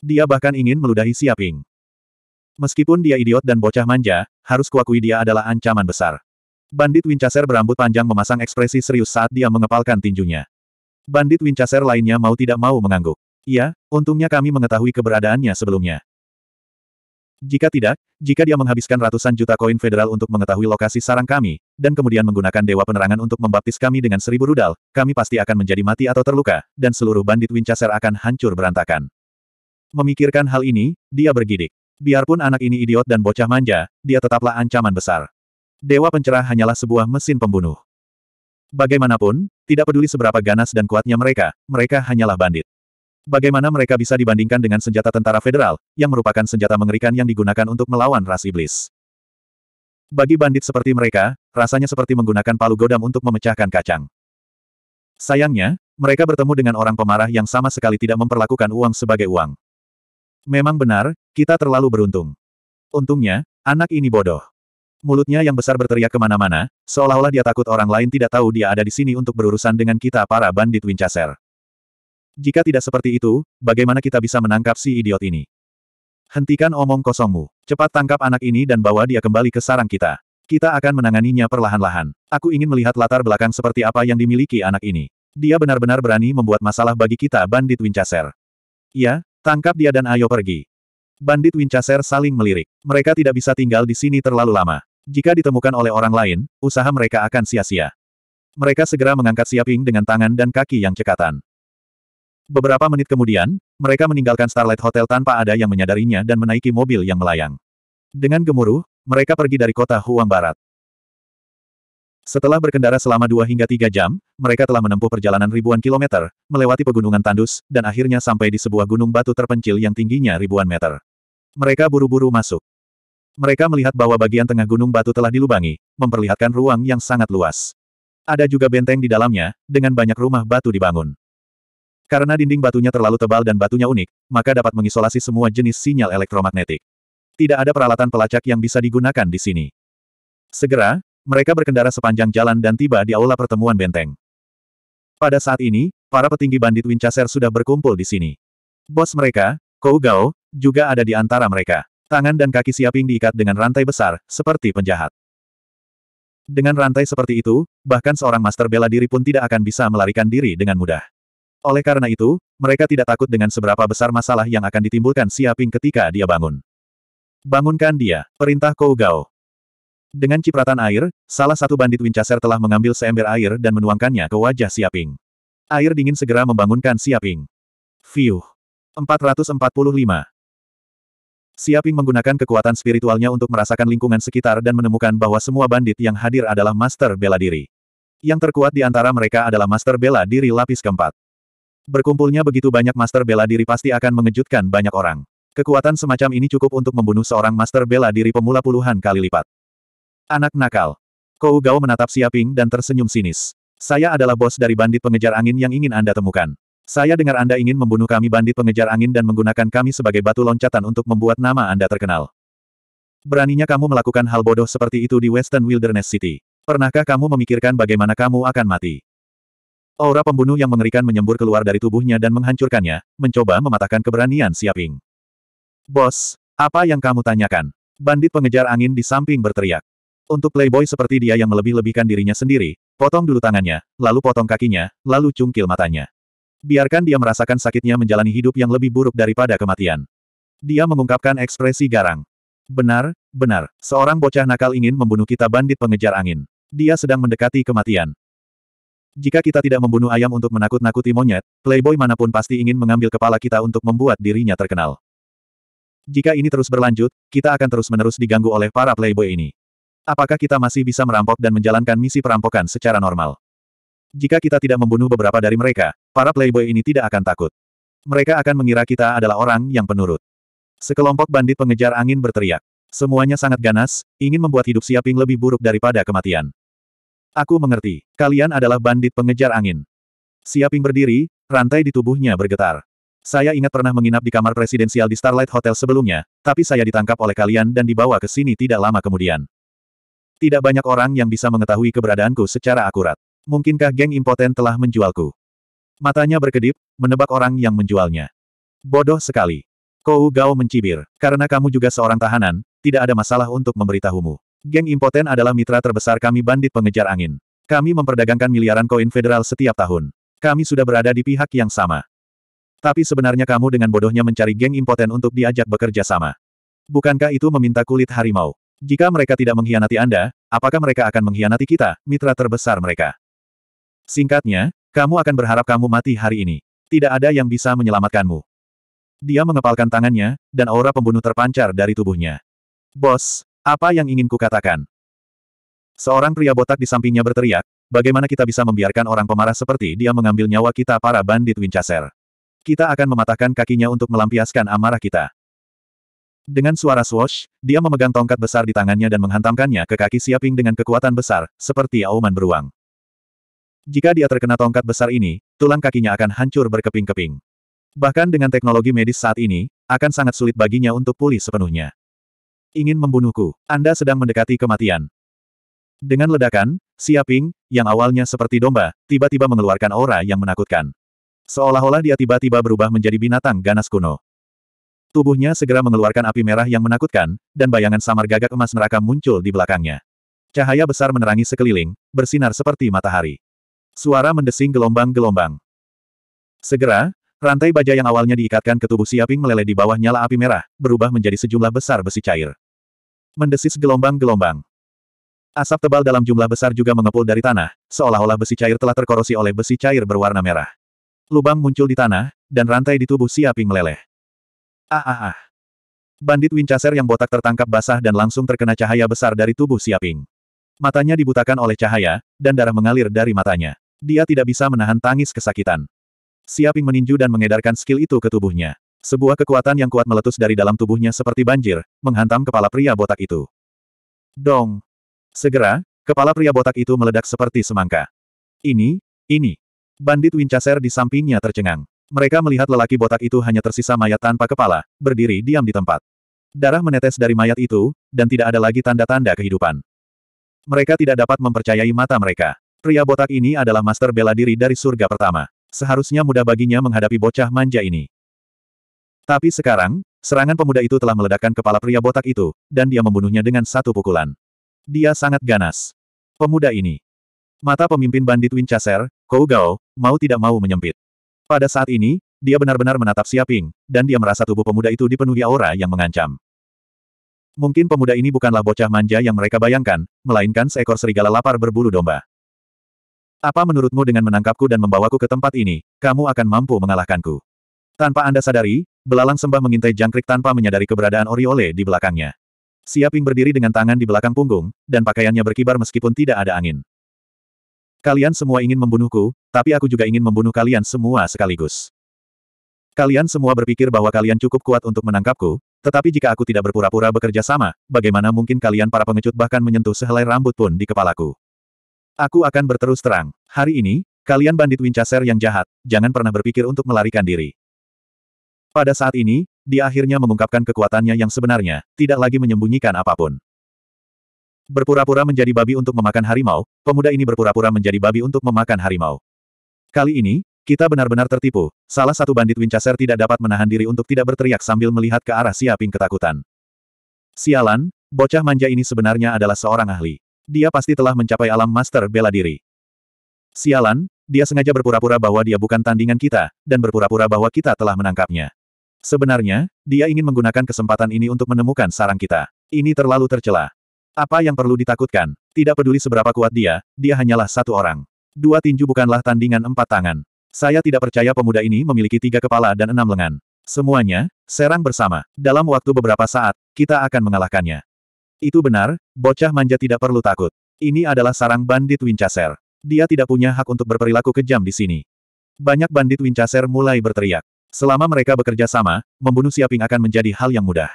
Dia bahkan ingin meludahi Siaping. Meskipun dia idiot dan bocah manja, harus kuakui dia adalah ancaman besar. Bandit Winchester berambut panjang memasang ekspresi serius saat dia mengepalkan tinjunya. Bandit Winchester lainnya mau tidak mau mengangguk. Iya, untungnya kami mengetahui keberadaannya sebelumnya. Jika tidak, jika dia menghabiskan ratusan juta koin federal untuk mengetahui lokasi sarang kami, dan kemudian menggunakan dewa penerangan untuk membaptis kami dengan seribu rudal, kami pasti akan menjadi mati atau terluka, dan seluruh bandit Winchester akan hancur berantakan. Memikirkan hal ini, dia bergidik. Biarpun anak ini idiot dan bocah manja, dia tetaplah ancaman besar. Dewa Pencerah hanyalah sebuah mesin pembunuh. Bagaimanapun, tidak peduli seberapa ganas dan kuatnya mereka, mereka hanyalah bandit. Bagaimana mereka bisa dibandingkan dengan senjata tentara federal, yang merupakan senjata mengerikan yang digunakan untuk melawan ras iblis. Bagi bandit seperti mereka, rasanya seperti menggunakan palu godam untuk memecahkan kacang. Sayangnya, mereka bertemu dengan orang pemarah yang sama sekali tidak memperlakukan uang sebagai uang. Memang benar, kita terlalu beruntung. Untungnya, anak ini bodoh. Mulutnya yang besar berteriak kemana-mana, seolah-olah dia takut orang lain tidak tahu dia ada di sini untuk berurusan dengan kita para bandit Winchester. Jika tidak seperti itu, bagaimana kita bisa menangkap si idiot ini? Hentikan omong kosongmu. Cepat tangkap anak ini dan bawa dia kembali ke sarang kita. Kita akan menanganinya perlahan-lahan. Aku ingin melihat latar belakang seperti apa yang dimiliki anak ini. Dia benar-benar berani membuat masalah bagi kita bandit Winchester. Ya, tangkap dia dan ayo pergi. Bandit Winchester saling melirik. Mereka tidak bisa tinggal di sini terlalu lama. Jika ditemukan oleh orang lain, usaha mereka akan sia-sia. Mereka segera mengangkat Siaping dengan tangan dan kaki yang cekatan. Beberapa menit kemudian, mereka meninggalkan Starlight Hotel tanpa ada yang menyadarinya dan menaiki mobil yang melayang. Dengan gemuruh, mereka pergi dari kota Huang Barat. Setelah berkendara selama dua hingga tiga jam, mereka telah menempuh perjalanan ribuan kilometer, melewati pegunungan tandus, dan akhirnya sampai di sebuah gunung batu terpencil yang tingginya ribuan meter. Mereka buru-buru masuk. Mereka melihat bahwa bagian tengah gunung batu telah dilubangi, memperlihatkan ruang yang sangat luas. Ada juga benteng di dalamnya, dengan banyak rumah batu dibangun. Karena dinding batunya terlalu tebal dan batunya unik, maka dapat mengisolasi semua jenis sinyal elektromagnetik. Tidak ada peralatan pelacak yang bisa digunakan di sini. Segera, mereka berkendara sepanjang jalan dan tiba di aula pertemuan benteng. Pada saat ini, para petinggi bandit Winchester sudah berkumpul di sini. Bos mereka, Kou Gao, juga ada di antara mereka. Tangan dan kaki Siaping diikat dengan rantai besar, seperti penjahat. Dengan rantai seperti itu, bahkan seorang master bela diri pun tidak akan bisa melarikan diri dengan mudah. Oleh karena itu, mereka tidak takut dengan seberapa besar masalah yang akan ditimbulkan Siaping ketika dia bangun. Bangunkan dia, perintah Kou Gao. Dengan cipratan air, salah satu bandit Winchester telah mengambil seember air dan menuangkannya ke wajah Siaping. Air dingin segera membangunkan Siaping. Fiuh. 445. Siaping menggunakan kekuatan spiritualnya untuk merasakan lingkungan sekitar dan menemukan bahwa semua bandit yang hadir adalah master bela diri. Yang terkuat di antara mereka adalah master bela diri lapis keempat. Berkumpulnya begitu banyak master bela diri pasti akan mengejutkan banyak orang. Kekuatan semacam ini cukup untuk membunuh seorang master bela diri pemula puluhan kali lipat. Anak nakal. Kou Gao menatap Siaping dan tersenyum sinis. Saya adalah bos dari bandit pengejar angin yang ingin Anda temukan. Saya dengar Anda ingin membunuh kami bandit pengejar angin dan menggunakan kami sebagai batu loncatan untuk membuat nama Anda terkenal. Beraninya kamu melakukan hal bodoh seperti itu di Western Wilderness City. Pernahkah kamu memikirkan bagaimana kamu akan mati? Aura pembunuh yang mengerikan menyembur keluar dari tubuhnya dan menghancurkannya, mencoba mematahkan keberanian Siaping. Bos, apa yang kamu tanyakan? Bandit pengejar angin di samping berteriak. Untuk playboy seperti dia yang melebih-lebihkan dirinya sendiri, potong dulu tangannya, lalu potong kakinya, lalu cungkil matanya. Biarkan dia merasakan sakitnya menjalani hidup yang lebih buruk daripada kematian. Dia mengungkapkan ekspresi garang. Benar, benar, seorang bocah nakal ingin membunuh kita bandit pengejar angin. Dia sedang mendekati kematian. Jika kita tidak membunuh ayam untuk menakut-nakuti monyet, playboy manapun pasti ingin mengambil kepala kita untuk membuat dirinya terkenal. Jika ini terus berlanjut, kita akan terus-menerus diganggu oleh para playboy ini. Apakah kita masih bisa merampok dan menjalankan misi perampokan secara normal? Jika kita tidak membunuh beberapa dari mereka, Para playboy ini tidak akan takut. Mereka akan mengira kita adalah orang yang penurut. Sekelompok bandit pengejar angin berteriak. Semuanya sangat ganas, ingin membuat hidup Siaping lebih buruk daripada kematian. Aku mengerti, kalian adalah bandit pengejar angin. Siaping berdiri, rantai di tubuhnya bergetar. Saya ingat pernah menginap di kamar presidensial di Starlight Hotel sebelumnya, tapi saya ditangkap oleh kalian dan dibawa ke sini tidak lama kemudian. Tidak banyak orang yang bisa mengetahui keberadaanku secara akurat. Mungkinkah geng impoten telah menjualku? Matanya berkedip, menebak orang yang menjualnya. Bodoh sekali. Kou Gao mencibir. Karena kamu juga seorang tahanan, tidak ada masalah untuk memberitahumu. Geng impoten adalah mitra terbesar kami bandit pengejar angin. Kami memperdagangkan miliaran koin federal setiap tahun. Kami sudah berada di pihak yang sama. Tapi sebenarnya kamu dengan bodohnya mencari geng impoten untuk diajak bekerja sama. Bukankah itu meminta kulit harimau? Jika mereka tidak mengkhianati Anda, apakah mereka akan mengkhianati kita, mitra terbesar mereka? Singkatnya, kamu akan berharap kamu mati hari ini. Tidak ada yang bisa menyelamatkanmu. Dia mengepalkan tangannya, dan aura pembunuh terpancar dari tubuhnya. Bos, apa yang ingin kukatakan? Seorang pria botak di sampingnya berteriak, bagaimana kita bisa membiarkan orang pemarah seperti dia mengambil nyawa kita para bandit Winchester? Kita akan mematahkan kakinya untuk melampiaskan amarah kita. Dengan suara swash, dia memegang tongkat besar di tangannya dan menghantamkannya ke kaki Siaping dengan kekuatan besar, seperti auman beruang. Jika dia terkena tongkat besar ini, tulang kakinya akan hancur berkeping-keping. Bahkan dengan teknologi medis saat ini, akan sangat sulit baginya untuk pulih sepenuhnya. Ingin membunuhku, Anda sedang mendekati kematian. Dengan ledakan, Siaping, yang awalnya seperti domba, tiba-tiba mengeluarkan aura yang menakutkan. Seolah-olah dia tiba-tiba berubah menjadi binatang ganas kuno. Tubuhnya segera mengeluarkan api merah yang menakutkan, dan bayangan samar gagak emas neraka muncul di belakangnya. Cahaya besar menerangi sekeliling, bersinar seperti matahari. Suara mendesing gelombang-gelombang. Segera, rantai baja yang awalnya diikatkan ke tubuh Siaping meleleh di bawah nyala api merah, berubah menjadi sejumlah besar besi cair. Mendesis gelombang-gelombang. Asap tebal dalam jumlah besar juga mengepul dari tanah, seolah-olah besi cair telah terkorosi oleh besi cair berwarna merah. Lubang muncul di tanah, dan rantai di tubuh Siaping meleleh. Ah ah ah. Bandit Winchester yang botak tertangkap basah dan langsung terkena cahaya besar dari tubuh Siaping. Matanya dibutakan oleh cahaya, dan darah mengalir dari matanya. Dia tidak bisa menahan tangis kesakitan. Siaping meninju dan mengedarkan skill itu ke tubuhnya. Sebuah kekuatan yang kuat meletus dari dalam tubuhnya seperti banjir, menghantam kepala pria botak itu. Dong! Segera, kepala pria botak itu meledak seperti semangka. Ini, ini. Bandit Winchester di sampingnya tercengang. Mereka melihat lelaki botak itu hanya tersisa mayat tanpa kepala, berdiri diam di tempat. Darah menetes dari mayat itu, dan tidak ada lagi tanda-tanda kehidupan. Mereka tidak dapat mempercayai mata mereka. Pria botak ini adalah master bela diri dari surga pertama. Seharusnya mudah baginya menghadapi bocah manja ini. Tapi sekarang, serangan pemuda itu telah meledakkan kepala pria botak itu, dan dia membunuhnya dengan satu pukulan. Dia sangat ganas. Pemuda ini. Mata pemimpin bandit Winchester, Kou Gao, mau tidak mau menyempit. Pada saat ini, dia benar-benar menatap Siaping, dan dia merasa tubuh pemuda itu dipenuhi aura yang mengancam. Mungkin pemuda ini bukanlah bocah manja yang mereka bayangkan, melainkan seekor serigala lapar berbulu domba. Apa menurutmu dengan menangkapku dan membawaku ke tempat ini, kamu akan mampu mengalahkanku? Tanpa Anda sadari, belalang sembah mengintai jangkrik tanpa menyadari keberadaan Oriole di belakangnya. Siaping berdiri dengan tangan di belakang punggung, dan pakaiannya berkibar meskipun tidak ada angin. Kalian semua ingin membunuhku, tapi aku juga ingin membunuh kalian semua sekaligus. Kalian semua berpikir bahwa kalian cukup kuat untuk menangkapku, tetapi jika aku tidak berpura-pura bekerja sama, bagaimana mungkin kalian para pengecut bahkan menyentuh sehelai rambut pun di kepalaku? Aku akan berterus terang. Hari ini, kalian bandit Winchester yang jahat, jangan pernah berpikir untuk melarikan diri. Pada saat ini, dia akhirnya mengungkapkan kekuatannya yang sebenarnya, tidak lagi menyembunyikan apapun. Berpura-pura menjadi babi untuk memakan harimau, pemuda ini berpura-pura menjadi babi untuk memakan harimau. Kali ini, kita benar-benar tertipu, salah satu bandit Winchester tidak dapat menahan diri untuk tidak berteriak sambil melihat ke arah Siaping ketakutan. Sialan, bocah manja ini sebenarnya adalah seorang ahli. Dia pasti telah mencapai alam master bela diri. Sialan, dia sengaja berpura-pura bahwa dia bukan tandingan kita, dan berpura-pura bahwa kita telah menangkapnya. Sebenarnya, dia ingin menggunakan kesempatan ini untuk menemukan sarang kita. Ini terlalu tercela. Apa yang perlu ditakutkan? Tidak peduli seberapa kuat dia, dia hanyalah satu orang. Dua tinju bukanlah tandingan empat tangan. Saya tidak percaya pemuda ini memiliki tiga kepala dan enam lengan. Semuanya, serang bersama. Dalam waktu beberapa saat, kita akan mengalahkannya. Itu benar, bocah manja tidak perlu takut. Ini adalah sarang bandit Winchester. Dia tidak punya hak untuk berperilaku kejam di sini. Banyak bandit Winchester mulai berteriak. Selama mereka bekerja sama, membunuh Siaping akan menjadi hal yang mudah.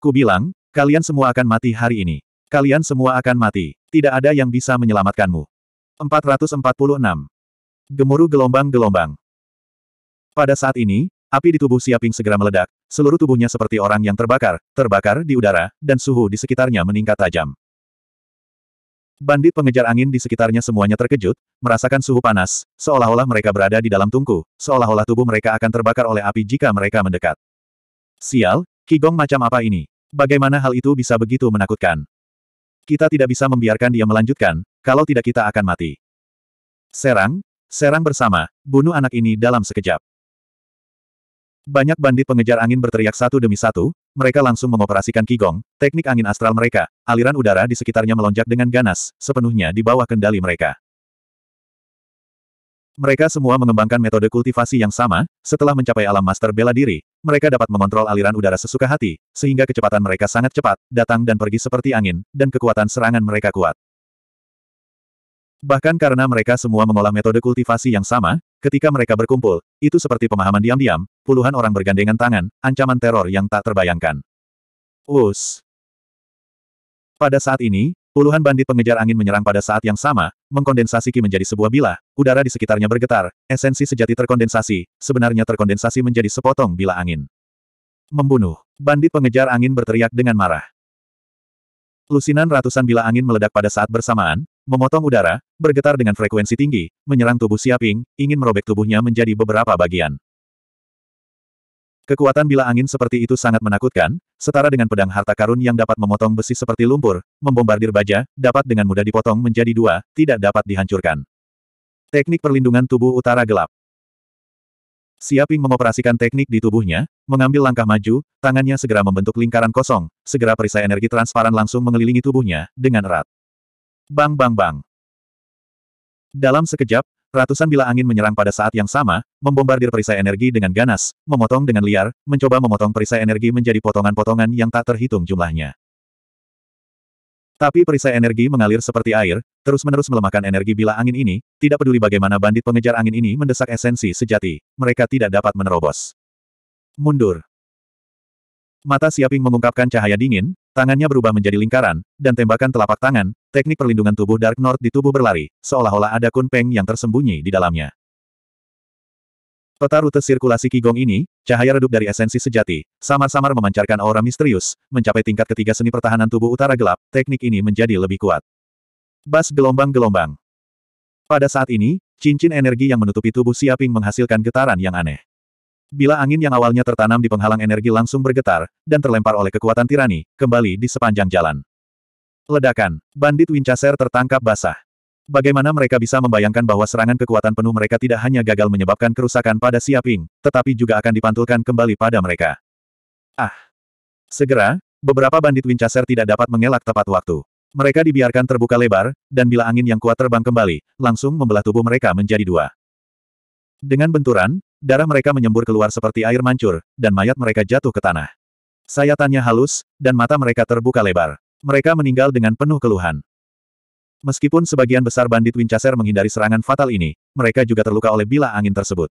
Ku bilang, kalian semua akan mati hari ini. Kalian semua akan mati. Tidak ada yang bisa menyelamatkanmu. 446. Gemuruh gelombang-gelombang. Pada saat ini, api di tubuh Siaping segera meledak, seluruh tubuhnya seperti orang yang terbakar, terbakar di udara, dan suhu di sekitarnya meningkat tajam. Bandit pengejar angin di sekitarnya semuanya terkejut, merasakan suhu panas, seolah-olah mereka berada di dalam tungku, seolah-olah tubuh mereka akan terbakar oleh api jika mereka mendekat. Sial, Kigong macam apa ini? Bagaimana hal itu bisa begitu menakutkan? Kita tidak bisa membiarkan dia melanjutkan, kalau tidak kita akan mati. Serang, Serang bersama, bunuh anak ini dalam sekejap. Banyak bandit pengejar angin berteriak satu demi satu, mereka langsung mengoperasikan kigong, teknik angin astral mereka, aliran udara di sekitarnya melonjak dengan ganas, sepenuhnya di bawah kendali mereka. Mereka semua mengembangkan metode kultivasi yang sama, setelah mencapai alam master bela diri, mereka dapat mengontrol aliran udara sesuka hati, sehingga kecepatan mereka sangat cepat, datang dan pergi seperti angin, dan kekuatan serangan mereka kuat. Bahkan karena mereka semua mengolah metode kultivasi yang sama, ketika mereka berkumpul, itu seperti pemahaman diam-diam, puluhan orang bergandengan tangan, ancaman teror yang tak terbayangkan. Us. Pada saat ini, puluhan bandit pengejar angin menyerang pada saat yang sama, mengkondensasi Ki menjadi sebuah bilah. udara di sekitarnya bergetar, esensi sejati terkondensasi, sebenarnya terkondensasi menjadi sepotong bila angin. Membunuh. Bandit pengejar angin berteriak dengan marah. Lusinan ratusan bila angin meledak pada saat bersamaan, Memotong udara, bergetar dengan frekuensi tinggi, menyerang tubuh Siaping, ingin merobek tubuhnya menjadi beberapa bagian. Kekuatan bila angin seperti itu sangat menakutkan, setara dengan pedang harta karun yang dapat memotong besi seperti lumpur, membombardir baja, dapat dengan mudah dipotong menjadi dua, tidak dapat dihancurkan. Teknik perlindungan tubuh utara gelap. Siaping mengoperasikan teknik di tubuhnya, mengambil langkah maju, tangannya segera membentuk lingkaran kosong, segera perisai energi transparan langsung mengelilingi tubuhnya, dengan erat. Bang bang bang. Dalam sekejap, ratusan bila angin menyerang pada saat yang sama, membombardir perisai energi dengan ganas, memotong dengan liar, mencoba memotong perisai energi menjadi potongan-potongan yang tak terhitung jumlahnya. Tapi perisai energi mengalir seperti air, terus-menerus melemahkan energi bila angin ini, tidak peduli bagaimana bandit pengejar angin ini mendesak esensi sejati, mereka tidak dapat menerobos. Mundur. Mata Siaping mengungkapkan cahaya dingin, Tangannya berubah menjadi lingkaran, dan tembakan telapak tangan, teknik perlindungan tubuh Dark North di tubuh berlari, seolah-olah ada kunpeng yang tersembunyi di dalamnya. Peta rute sirkulasi Qigong ini, cahaya redup dari esensi sejati, samar-samar memancarkan aura misterius, mencapai tingkat ketiga seni pertahanan tubuh utara gelap, teknik ini menjadi lebih kuat. Bas gelombang-gelombang. Pada saat ini, cincin energi yang menutupi tubuh Siaping menghasilkan getaran yang aneh. Bila angin yang awalnya tertanam di penghalang energi langsung bergetar, dan terlempar oleh kekuatan tirani, kembali di sepanjang jalan. Ledakan, bandit Winchester tertangkap basah. Bagaimana mereka bisa membayangkan bahwa serangan kekuatan penuh mereka tidak hanya gagal menyebabkan kerusakan pada Siaping, tetapi juga akan dipantulkan kembali pada mereka. Ah! Segera, beberapa bandit Winchester tidak dapat mengelak tepat waktu. Mereka dibiarkan terbuka lebar, dan bila angin yang kuat terbang kembali, langsung membelah tubuh mereka menjadi dua. Dengan benturan, darah mereka menyembur keluar seperti air mancur, dan mayat mereka jatuh ke tanah. Sayatannya halus, dan mata mereka terbuka lebar. Mereka meninggal dengan penuh keluhan. Meskipun sebagian besar bandit Winchester menghindari serangan fatal ini, mereka juga terluka oleh bila angin tersebut.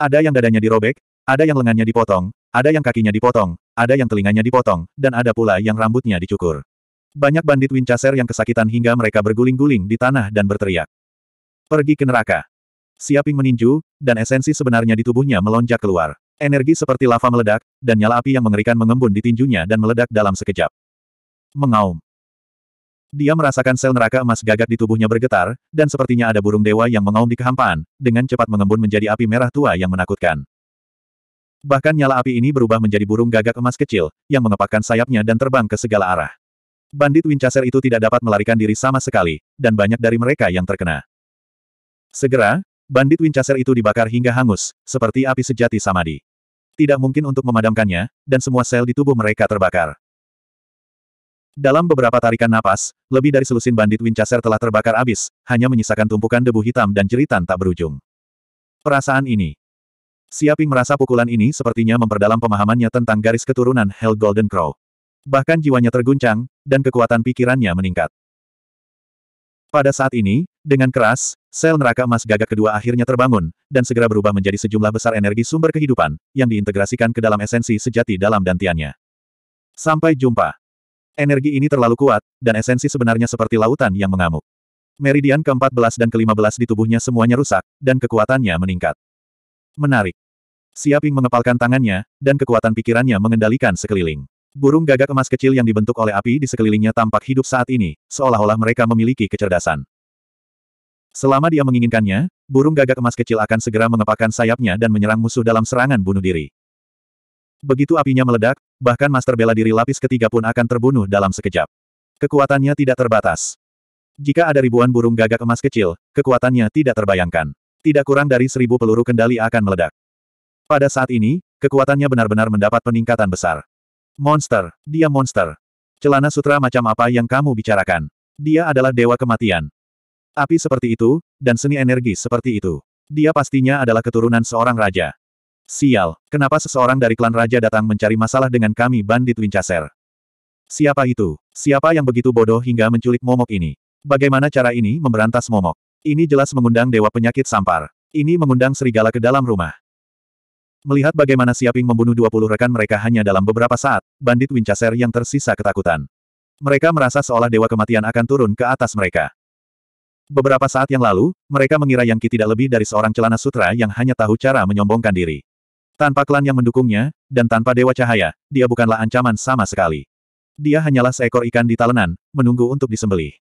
Ada yang dadanya dirobek, ada yang lengannya dipotong, ada yang kakinya dipotong, ada yang telinganya dipotong, dan ada pula yang rambutnya dicukur. Banyak bandit Winchester yang kesakitan hingga mereka berguling-guling di tanah dan berteriak. Pergi ke neraka. Siaping meninju, dan esensi sebenarnya di tubuhnya melonjak keluar. Energi seperti lava meledak, dan nyala api yang mengerikan mengembun di tinjunya dan meledak dalam sekejap. Mengaum. Dia merasakan sel neraka emas gagak di tubuhnya bergetar, dan sepertinya ada burung dewa yang mengaum di kehampaan, dengan cepat mengembun menjadi api merah tua yang menakutkan. Bahkan nyala api ini berubah menjadi burung gagak emas kecil, yang mengepakkan sayapnya dan terbang ke segala arah. Bandit Winchester itu tidak dapat melarikan diri sama sekali, dan banyak dari mereka yang terkena. Segera, Bandit Winchester itu dibakar hingga hangus, seperti api sejati samadi. Tidak mungkin untuk memadamkannya, dan semua sel di tubuh mereka terbakar. Dalam beberapa tarikan napas, lebih dari selusin bandit Winchester telah terbakar abis, hanya menyisakan tumpukan debu hitam dan jeritan tak berujung. Perasaan ini. Siaping merasa pukulan ini sepertinya memperdalam pemahamannya tentang garis keturunan Hell Golden Crow. Bahkan jiwanya terguncang, dan kekuatan pikirannya meningkat. Pada saat ini, dengan keras, sel neraka emas gagak kedua akhirnya terbangun, dan segera berubah menjadi sejumlah besar energi sumber kehidupan, yang diintegrasikan ke dalam esensi sejati dalam dantiannya. Sampai jumpa. Energi ini terlalu kuat, dan esensi sebenarnya seperti lautan yang mengamuk. Meridian ke-14 dan ke-15 di tubuhnya semuanya rusak, dan kekuatannya meningkat. Menarik. Siaping mengepalkan tangannya, dan kekuatan pikirannya mengendalikan sekeliling. Burung gagak emas kecil yang dibentuk oleh api di sekelilingnya tampak hidup saat ini, seolah-olah mereka memiliki kecerdasan. Selama dia menginginkannya, burung gagak emas kecil akan segera mengepakkan sayapnya dan menyerang musuh dalam serangan bunuh diri. Begitu apinya meledak, bahkan master bela diri lapis ketiga pun akan terbunuh dalam sekejap. Kekuatannya tidak terbatas. Jika ada ribuan burung gagak emas kecil, kekuatannya tidak terbayangkan. Tidak kurang dari seribu peluru kendali akan meledak. Pada saat ini, kekuatannya benar-benar mendapat peningkatan besar. Monster, dia monster. Celana sutra macam apa yang kamu bicarakan? Dia adalah dewa kematian. Api seperti itu, dan seni energi seperti itu. Dia pastinya adalah keturunan seorang raja. Sial, kenapa seseorang dari klan raja datang mencari masalah dengan kami bandit Winchester? Siapa itu? Siapa yang begitu bodoh hingga menculik momok ini? Bagaimana cara ini memberantas momok? Ini jelas mengundang dewa penyakit sampar. Ini mengundang serigala ke dalam rumah. Melihat bagaimana Siaping membunuh 20 rekan mereka hanya dalam beberapa saat, bandit Winchester yang tersisa ketakutan. Mereka merasa seolah dewa kematian akan turun ke atas mereka. Beberapa saat yang lalu, mereka mengira Yang Qi tidak lebih dari seorang celana sutra yang hanya tahu cara menyombongkan diri. Tanpa klan yang mendukungnya, dan tanpa Dewa Cahaya, dia bukanlah ancaman sama sekali. Dia hanyalah seekor ikan di talenan, menunggu untuk disembelih.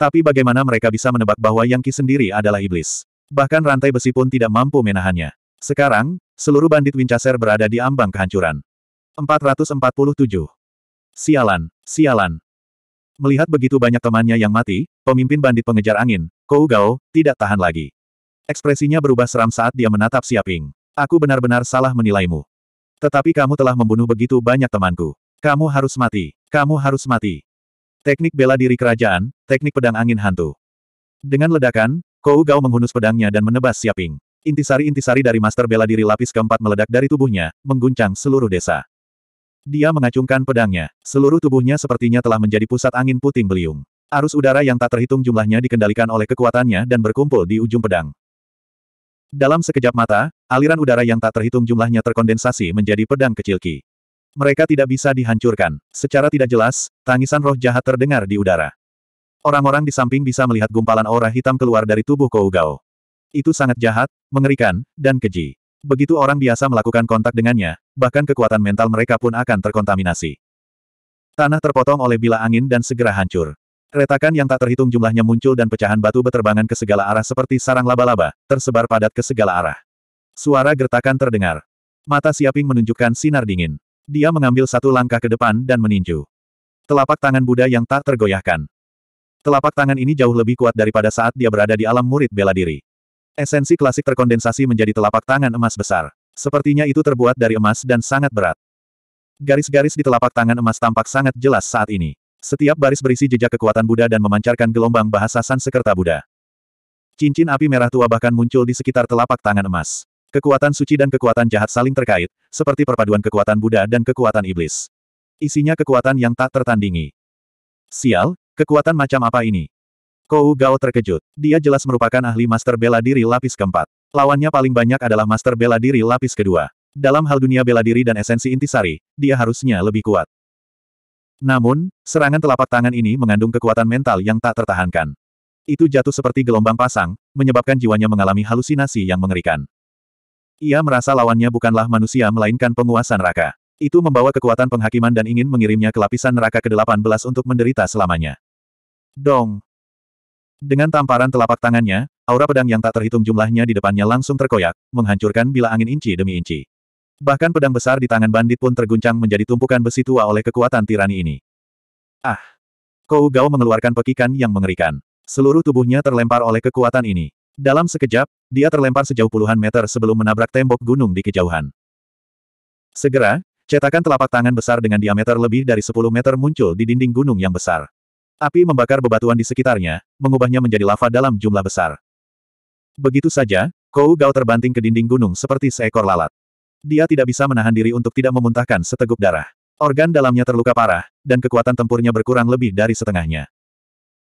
Tapi bagaimana mereka bisa menebak bahwa Yang Qi sendiri adalah iblis? Bahkan rantai besi pun tidak mampu menahannya. Sekarang, seluruh bandit Winchester berada di ambang kehancuran. 447. Sialan, sialan. Melihat begitu banyak temannya yang mati, pemimpin bandit pengejar angin, Kou Gao, tidak tahan lagi. Ekspresinya berubah seram saat dia menatap Siaping. Aku benar-benar salah menilaimu. Tetapi kamu telah membunuh begitu banyak temanku. Kamu harus mati. Kamu harus mati. Teknik bela diri kerajaan, teknik pedang angin hantu. Dengan ledakan, Kou Gao menghunus pedangnya dan menebas Siaping. Intisari-intisari dari master bela diri lapis keempat meledak dari tubuhnya, mengguncang seluruh desa. Dia mengacungkan pedangnya. Seluruh tubuhnya sepertinya telah menjadi pusat angin puting beliung. Arus udara yang tak terhitung jumlahnya dikendalikan oleh kekuatannya dan berkumpul di ujung pedang. Dalam sekejap mata, aliran udara yang tak terhitung jumlahnya terkondensasi menjadi pedang kecil Ki. Mereka tidak bisa dihancurkan. Secara tidak jelas, tangisan roh jahat terdengar di udara. Orang-orang di samping bisa melihat gumpalan aura hitam keluar dari tubuh Kougao. Itu sangat jahat, mengerikan, dan keji. Begitu orang biasa melakukan kontak dengannya, bahkan kekuatan mental mereka pun akan terkontaminasi. Tanah terpotong oleh bila angin dan segera hancur. Retakan yang tak terhitung jumlahnya muncul dan pecahan batu beterbangan ke segala arah seperti sarang laba-laba, tersebar padat ke segala arah. Suara gertakan terdengar. Mata Siaping menunjukkan sinar dingin. Dia mengambil satu langkah ke depan dan meninju. Telapak tangan Buddha yang tak tergoyahkan. Telapak tangan ini jauh lebih kuat daripada saat dia berada di alam murid bela diri. Esensi klasik terkondensasi menjadi telapak tangan emas besar. Sepertinya itu terbuat dari emas dan sangat berat. Garis-garis di telapak tangan emas tampak sangat jelas saat ini. Setiap baris berisi jejak kekuatan Buddha dan memancarkan gelombang bahasa Sansekerta Buddha. Cincin api merah tua bahkan muncul di sekitar telapak tangan emas. Kekuatan suci dan kekuatan jahat saling terkait, seperti perpaduan kekuatan Buddha dan kekuatan iblis. Isinya kekuatan yang tak tertandingi. Sial, kekuatan macam apa ini? Kou Gao terkejut. Dia jelas merupakan ahli master bela diri lapis keempat. Lawannya paling banyak adalah master bela diri lapis kedua. Dalam hal dunia bela diri dan esensi intisari, dia harusnya lebih kuat. Namun, serangan telapak tangan ini mengandung kekuatan mental yang tak tertahankan. Itu jatuh seperti gelombang pasang, menyebabkan jiwanya mengalami halusinasi yang mengerikan. Ia merasa lawannya bukanlah manusia melainkan penguasa neraka. Itu membawa kekuatan penghakiman dan ingin mengirimnya ke lapisan neraka ke-18 untuk menderita selamanya. Dong! Dengan tamparan telapak tangannya, aura pedang yang tak terhitung jumlahnya di depannya langsung terkoyak, menghancurkan bila angin inci demi inci. Bahkan pedang besar di tangan bandit pun terguncang menjadi tumpukan besi tua oleh kekuatan tirani ini. Ah! Kou Gao mengeluarkan pekikan yang mengerikan. Seluruh tubuhnya terlempar oleh kekuatan ini. Dalam sekejap, dia terlempar sejauh puluhan meter sebelum menabrak tembok gunung di kejauhan. Segera, cetakan telapak tangan besar dengan diameter lebih dari 10 meter muncul di dinding gunung yang besar. Api membakar bebatuan di sekitarnya, mengubahnya menjadi lava dalam jumlah besar. Begitu saja, Kou Gao terbanting ke dinding gunung seperti seekor lalat. Dia tidak bisa menahan diri untuk tidak memuntahkan seteguk darah. Organ dalamnya terluka parah, dan kekuatan tempurnya berkurang lebih dari setengahnya.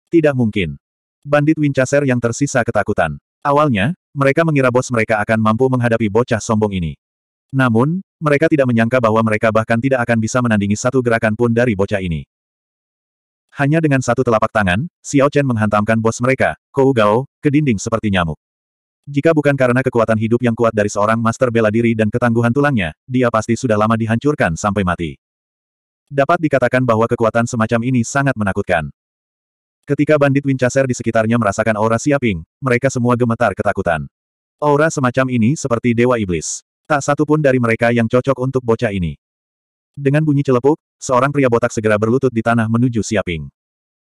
Tidak mungkin. Bandit Winchester yang tersisa ketakutan. Awalnya, mereka mengira bos mereka akan mampu menghadapi bocah sombong ini. Namun, mereka tidak menyangka bahwa mereka bahkan tidak akan bisa menandingi satu gerakan pun dari bocah ini. Hanya dengan satu telapak tangan, Xiao Chen menghantamkan bos mereka, Kou Gao, ke dinding seperti nyamuk. Jika bukan karena kekuatan hidup yang kuat dari seorang master bela diri dan ketangguhan tulangnya, dia pasti sudah lama dihancurkan sampai mati. Dapat dikatakan bahwa kekuatan semacam ini sangat menakutkan. Ketika bandit Winchester di sekitarnya merasakan aura Siaping, mereka semua gemetar ketakutan. Aura semacam ini seperti dewa iblis. Tak satu pun dari mereka yang cocok untuk bocah ini. Dengan bunyi celepuk, seorang pria botak segera berlutut di tanah menuju Siaping.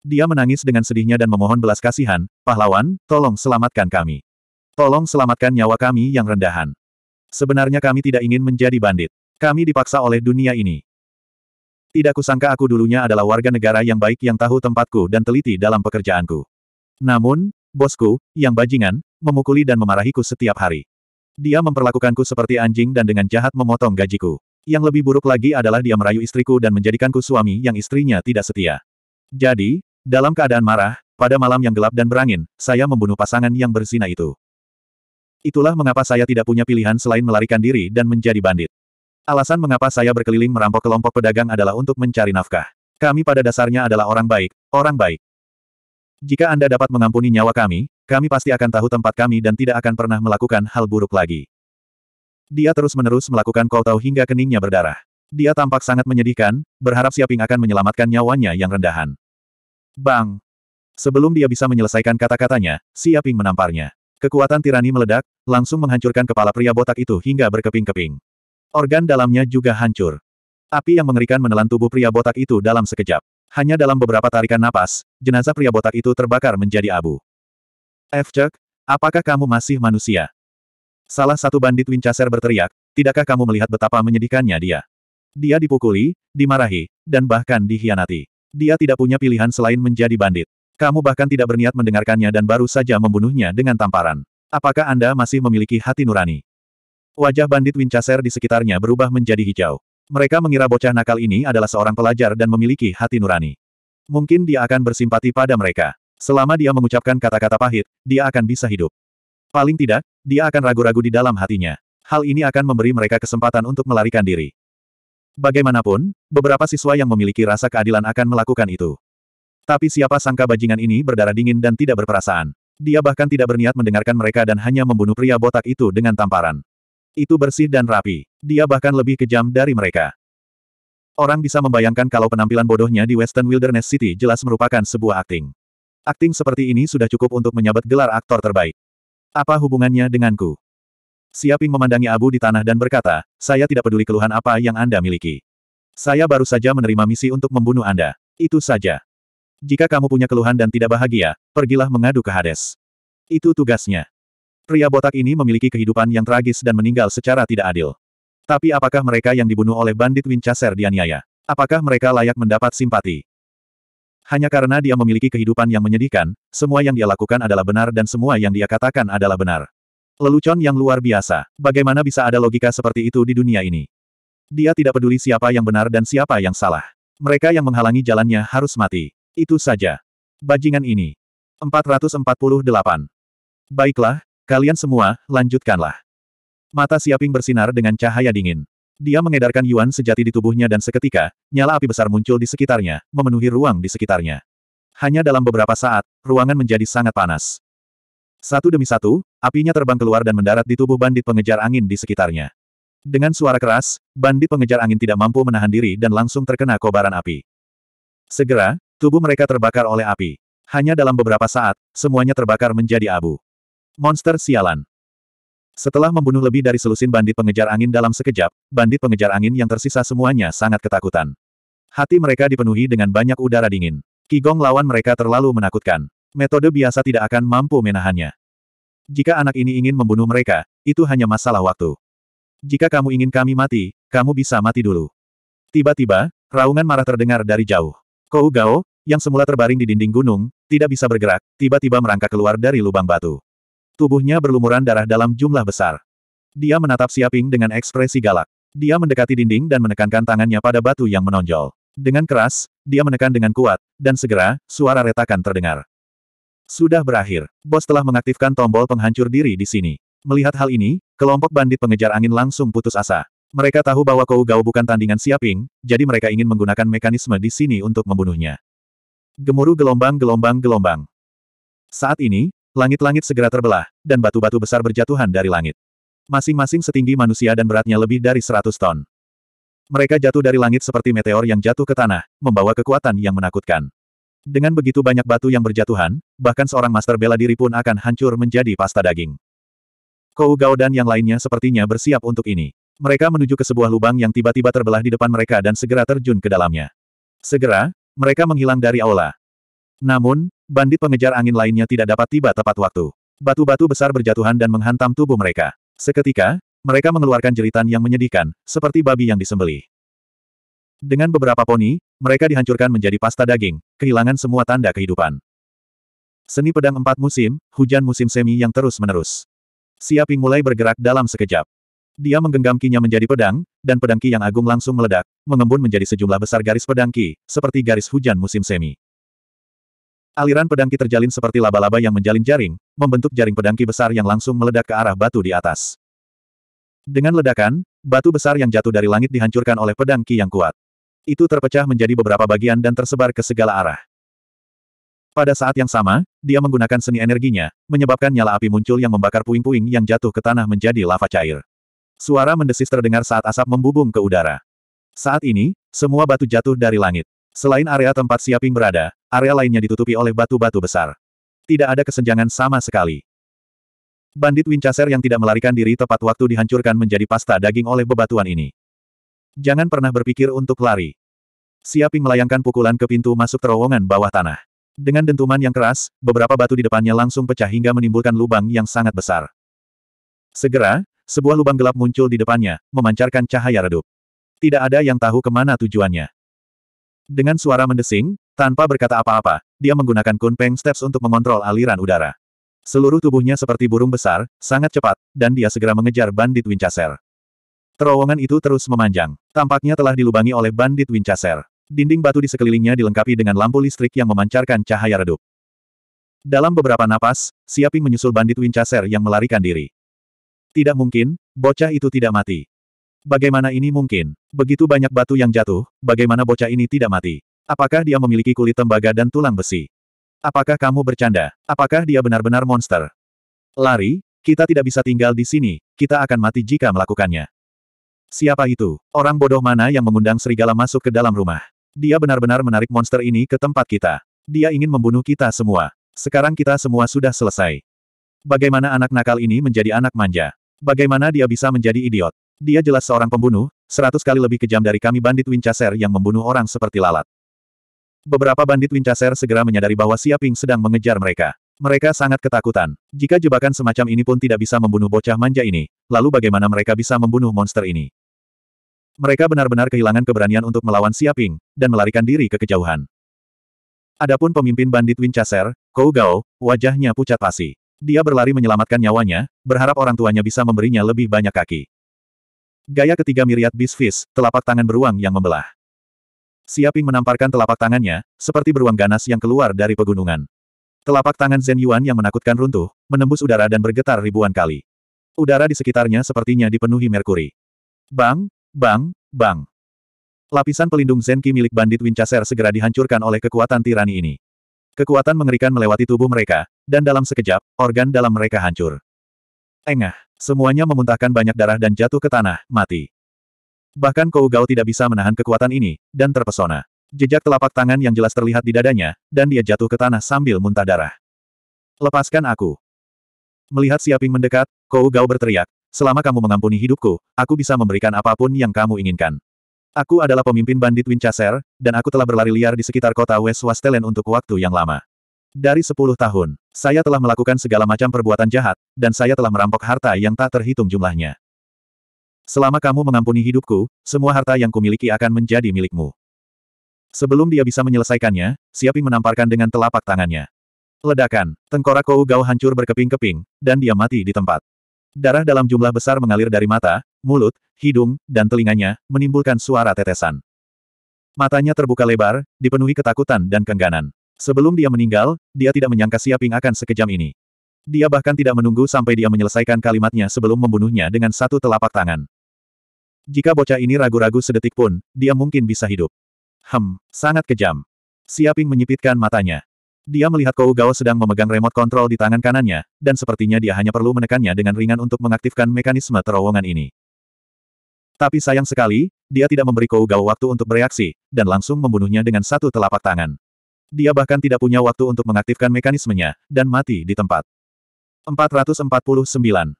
Dia menangis dengan sedihnya dan memohon belas kasihan, pahlawan, tolong selamatkan kami. Tolong selamatkan nyawa kami yang rendahan. Sebenarnya kami tidak ingin menjadi bandit. Kami dipaksa oleh dunia ini. Tidak kusangka aku dulunya adalah warga negara yang baik yang tahu tempatku dan teliti dalam pekerjaanku. Namun, bosku, yang bajingan, memukuli dan memarahiku setiap hari. Dia memperlakukanku seperti anjing dan dengan jahat memotong gajiku. Yang lebih buruk lagi adalah dia merayu istriku dan menjadikanku suami yang istrinya tidak setia. Jadi, dalam keadaan marah, pada malam yang gelap dan berangin, saya membunuh pasangan yang berzina itu. Itulah mengapa saya tidak punya pilihan selain melarikan diri dan menjadi bandit. Alasan mengapa saya berkeliling merampok kelompok pedagang adalah untuk mencari nafkah. Kami pada dasarnya adalah orang baik, orang baik. Jika Anda dapat mengampuni nyawa kami, kami pasti akan tahu tempat kami dan tidak akan pernah melakukan hal buruk lagi. Dia terus-menerus melakukan kau tahu hingga keningnya berdarah. Dia tampak sangat menyedihkan, berharap Siaping akan menyelamatkan nyawanya yang rendahan. Bang! Sebelum dia bisa menyelesaikan kata-katanya, Siaping menamparnya. Kekuatan tirani meledak, langsung menghancurkan kepala pria botak itu hingga berkeping-keping. Organ dalamnya juga hancur. Api yang mengerikan menelan tubuh pria botak itu dalam sekejap. Hanya dalam beberapa tarikan napas, jenazah pria botak itu terbakar menjadi abu. Efcek, apakah kamu masih manusia? Salah satu bandit Winchester berteriak, tidakkah kamu melihat betapa menyedihkannya dia? Dia dipukuli, dimarahi, dan bahkan dihianati. Dia tidak punya pilihan selain menjadi bandit. Kamu bahkan tidak berniat mendengarkannya dan baru saja membunuhnya dengan tamparan. Apakah Anda masih memiliki hati nurani? Wajah bandit Winchester di sekitarnya berubah menjadi hijau. Mereka mengira bocah nakal ini adalah seorang pelajar dan memiliki hati nurani. Mungkin dia akan bersimpati pada mereka. Selama dia mengucapkan kata-kata pahit, dia akan bisa hidup. Paling tidak, dia akan ragu-ragu di dalam hatinya. Hal ini akan memberi mereka kesempatan untuk melarikan diri. Bagaimanapun, beberapa siswa yang memiliki rasa keadilan akan melakukan itu. Tapi siapa sangka bajingan ini berdarah dingin dan tidak berperasaan. Dia bahkan tidak berniat mendengarkan mereka dan hanya membunuh pria botak itu dengan tamparan. Itu bersih dan rapi. Dia bahkan lebih kejam dari mereka. Orang bisa membayangkan kalau penampilan bodohnya di Western Wilderness City jelas merupakan sebuah akting. Akting seperti ini sudah cukup untuk menyabet gelar aktor terbaik. Apa hubungannya denganku? Siaping memandangi abu di tanah dan berkata, saya tidak peduli keluhan apa yang Anda miliki. Saya baru saja menerima misi untuk membunuh Anda. Itu saja. Jika kamu punya keluhan dan tidak bahagia, pergilah mengadu ke Hades. Itu tugasnya. Pria botak ini memiliki kehidupan yang tragis dan meninggal secara tidak adil. Tapi apakah mereka yang dibunuh oleh bandit Winchester dianiaya? Apakah mereka layak mendapat simpati? Hanya karena dia memiliki kehidupan yang menyedihkan, semua yang dia lakukan adalah benar dan semua yang dia katakan adalah benar. Lelucon yang luar biasa. Bagaimana bisa ada logika seperti itu di dunia ini? Dia tidak peduli siapa yang benar dan siapa yang salah. Mereka yang menghalangi jalannya harus mati. Itu saja. Bajingan ini. 448. Baiklah, kalian semua, lanjutkanlah. Mata Siaping bersinar dengan cahaya dingin. Dia mengedarkan Yuan sejati di tubuhnya dan seketika, nyala api besar muncul di sekitarnya, memenuhi ruang di sekitarnya. Hanya dalam beberapa saat, ruangan menjadi sangat panas. Satu demi satu, apinya terbang keluar dan mendarat di tubuh bandit pengejar angin di sekitarnya. Dengan suara keras, bandit pengejar angin tidak mampu menahan diri dan langsung terkena kobaran api. Segera, Tubuh mereka terbakar oleh api. Hanya dalam beberapa saat, semuanya terbakar menjadi abu. Monster sialan. Setelah membunuh lebih dari selusin bandit pengejar angin dalam sekejap, bandit pengejar angin yang tersisa semuanya sangat ketakutan. Hati mereka dipenuhi dengan banyak udara dingin. Kigong lawan mereka terlalu menakutkan. Metode biasa tidak akan mampu menahannya. Jika anak ini ingin membunuh mereka, itu hanya masalah waktu. Jika kamu ingin kami mati, kamu bisa mati dulu. Tiba-tiba, raungan marah terdengar dari jauh. Kou Gao, yang semula terbaring di dinding gunung, tidak bisa bergerak, tiba-tiba merangkak keluar dari lubang batu. Tubuhnya berlumuran darah dalam jumlah besar. Dia menatap Siaping dengan ekspresi galak. Dia mendekati dinding dan menekankan tangannya pada batu yang menonjol. Dengan keras, dia menekan dengan kuat, dan segera, suara retakan terdengar. Sudah berakhir. Bos telah mengaktifkan tombol penghancur diri di sini. Melihat hal ini, kelompok bandit pengejar angin langsung putus asa. Mereka tahu bahwa Kou Gao bukan tandingan Siaping, jadi mereka ingin menggunakan mekanisme di sini untuk membunuhnya. Gemuruh gelombang-gelombang gelombang. Saat ini, langit-langit segera terbelah, dan batu-batu besar berjatuhan dari langit. Masing-masing setinggi manusia dan beratnya lebih dari 100 ton. Mereka jatuh dari langit seperti meteor yang jatuh ke tanah, membawa kekuatan yang menakutkan. Dengan begitu banyak batu yang berjatuhan, bahkan seorang master bela diri pun akan hancur menjadi pasta daging. Kou Gao dan yang lainnya sepertinya bersiap untuk ini. Mereka menuju ke sebuah lubang yang tiba-tiba terbelah di depan mereka dan segera terjun ke dalamnya. Segera, mereka menghilang dari aula. Namun, bandit pengejar angin lainnya tidak dapat tiba tepat waktu. Batu-batu besar berjatuhan dan menghantam tubuh mereka. Seketika, mereka mengeluarkan jeritan yang menyedihkan, seperti babi yang disembeli. Dengan beberapa poni, mereka dihancurkan menjadi pasta daging, kehilangan semua tanda kehidupan. Seni pedang empat musim, hujan musim semi yang terus-menerus. Siaping mulai bergerak dalam sekejap. Dia menggenggam kinya menjadi pedang, dan pedang ki yang agung langsung meledak, mengembun menjadi sejumlah besar garis pedang ki, seperti garis hujan musim semi. Aliran pedang ki terjalin seperti laba-laba yang menjalin jaring, membentuk jaring pedang ki besar yang langsung meledak ke arah batu di atas. Dengan ledakan, batu besar yang jatuh dari langit dihancurkan oleh pedang ki yang kuat. Itu terpecah menjadi beberapa bagian dan tersebar ke segala arah. Pada saat yang sama, dia menggunakan seni energinya, menyebabkan nyala api muncul yang membakar puing-puing yang jatuh ke tanah menjadi lava cair. Suara mendesis terdengar saat asap membubung ke udara. Saat ini, semua batu jatuh dari langit. Selain area tempat Siaping berada, area lainnya ditutupi oleh batu-batu besar. Tidak ada kesenjangan sama sekali. Bandit Winchester yang tidak melarikan diri tepat waktu dihancurkan menjadi pasta daging oleh bebatuan ini. Jangan pernah berpikir untuk lari. Siaping melayangkan pukulan ke pintu masuk terowongan bawah tanah. Dengan dentuman yang keras, beberapa batu di depannya langsung pecah hingga menimbulkan lubang yang sangat besar. Segera, sebuah lubang gelap muncul di depannya, memancarkan cahaya redup. Tidak ada yang tahu kemana tujuannya. Dengan suara mendesing, tanpa berkata apa-apa, dia menggunakan kunpeng steps untuk mengontrol aliran udara. Seluruh tubuhnya seperti burung besar, sangat cepat, dan dia segera mengejar bandit Winchester. Terowongan itu terus memanjang. Tampaknya telah dilubangi oleh bandit Winchester. Dinding batu di sekelilingnya dilengkapi dengan lampu listrik yang memancarkan cahaya redup. Dalam beberapa napas, Siaping menyusul bandit Winchester yang melarikan diri. Tidak mungkin, bocah itu tidak mati. Bagaimana ini mungkin? Begitu banyak batu yang jatuh, bagaimana bocah ini tidak mati? Apakah dia memiliki kulit tembaga dan tulang besi? Apakah kamu bercanda? Apakah dia benar-benar monster? Lari, kita tidak bisa tinggal di sini, kita akan mati jika melakukannya. Siapa itu? Orang bodoh mana yang mengundang serigala masuk ke dalam rumah? Dia benar-benar menarik monster ini ke tempat kita. Dia ingin membunuh kita semua. Sekarang kita semua sudah selesai. Bagaimana anak nakal ini menjadi anak manja? Bagaimana dia bisa menjadi idiot? Dia jelas seorang pembunuh, seratus kali lebih kejam dari kami bandit Winchester yang membunuh orang seperti lalat. Beberapa bandit Winchester segera menyadari bahwa Siaping sedang mengejar mereka. Mereka sangat ketakutan. Jika jebakan semacam ini pun tidak bisa membunuh bocah manja ini, lalu bagaimana mereka bisa membunuh monster ini? Mereka benar-benar kehilangan keberanian untuk melawan Siaping, dan melarikan diri ke kejauhan. Adapun pemimpin bandit Winchester, Kou Gao, wajahnya pucat pasi. Dia berlari menyelamatkan nyawanya, berharap orang tuanya bisa memberinya lebih banyak kaki. Gaya ketiga miriat bisfis, telapak tangan beruang yang membelah. Siaping menamparkan telapak tangannya, seperti beruang ganas yang keluar dari pegunungan. Telapak tangan Zen Yuan yang menakutkan runtuh, menembus udara dan bergetar ribuan kali. Udara di sekitarnya sepertinya dipenuhi merkuri. Bang, bang, bang. Lapisan pelindung Zen Ki milik bandit Winchester segera dihancurkan oleh kekuatan tirani ini. Kekuatan mengerikan melewati tubuh mereka, dan dalam sekejap, organ dalam mereka hancur. Engah, semuanya memuntahkan banyak darah dan jatuh ke tanah, mati. Bahkan Kou tidak bisa menahan kekuatan ini, dan terpesona. Jejak telapak tangan yang jelas terlihat di dadanya, dan dia jatuh ke tanah sambil muntah darah. Lepaskan aku. Melihat Siaping mendekat, Kou berteriak, selama kamu mengampuni hidupku, aku bisa memberikan apapun yang kamu inginkan. Aku adalah pemimpin bandit Winchester, dan aku telah berlari liar di sekitar kota West Wastelen untuk waktu yang lama. Dari sepuluh tahun, saya telah melakukan segala macam perbuatan jahat, dan saya telah merampok harta yang tak terhitung jumlahnya. Selama kamu mengampuni hidupku, semua harta yang kumiliki akan menjadi milikmu. Sebelum dia bisa menyelesaikannya, Siaping menamparkan dengan telapak tangannya. Ledakan, tengkorak Kou Gao hancur berkeping-keping, dan dia mati di tempat. Darah dalam jumlah besar mengalir dari mata, mulut, hidung, dan telinganya, menimbulkan suara tetesan. Matanya terbuka lebar, dipenuhi ketakutan dan kengganan. Sebelum dia meninggal, dia tidak menyangka Siaping akan sekejam ini. Dia bahkan tidak menunggu sampai dia menyelesaikan kalimatnya sebelum membunuhnya dengan satu telapak tangan. Jika bocah ini ragu-ragu sedetik pun, dia mungkin bisa hidup. Hem, sangat kejam. Siaping menyipitkan matanya. Dia melihat Kou Gao sedang memegang remote kontrol di tangan kanannya, dan sepertinya dia hanya perlu menekannya dengan ringan untuk mengaktifkan mekanisme terowongan ini. Tapi sayang sekali, dia tidak memberi Kougao waktu untuk bereaksi, dan langsung membunuhnya dengan satu telapak tangan. Dia bahkan tidak punya waktu untuk mengaktifkan mekanismenya, dan mati di tempat. 449.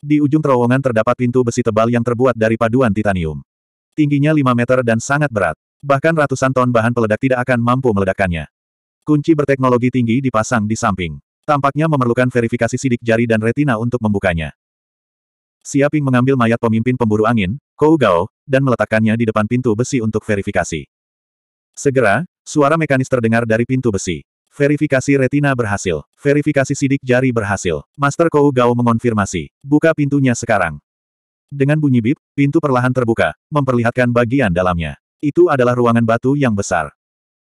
Di ujung terowongan terdapat pintu besi tebal yang terbuat dari paduan titanium. Tingginya 5 meter dan sangat berat. Bahkan ratusan ton bahan peledak tidak akan mampu meledakkannya. Kunci berteknologi tinggi dipasang di samping. Tampaknya memerlukan verifikasi sidik jari dan retina untuk membukanya. Siaping mengambil mayat pemimpin pemburu angin, Kou Gao, dan meletakkannya di depan pintu besi untuk verifikasi. Segera, suara mekanis terdengar dari pintu besi. Verifikasi retina berhasil. Verifikasi sidik jari berhasil. Master Kou Gao mengonfirmasi. Buka pintunya sekarang. Dengan bunyi bip, pintu perlahan terbuka, memperlihatkan bagian dalamnya. Itu adalah ruangan batu yang besar.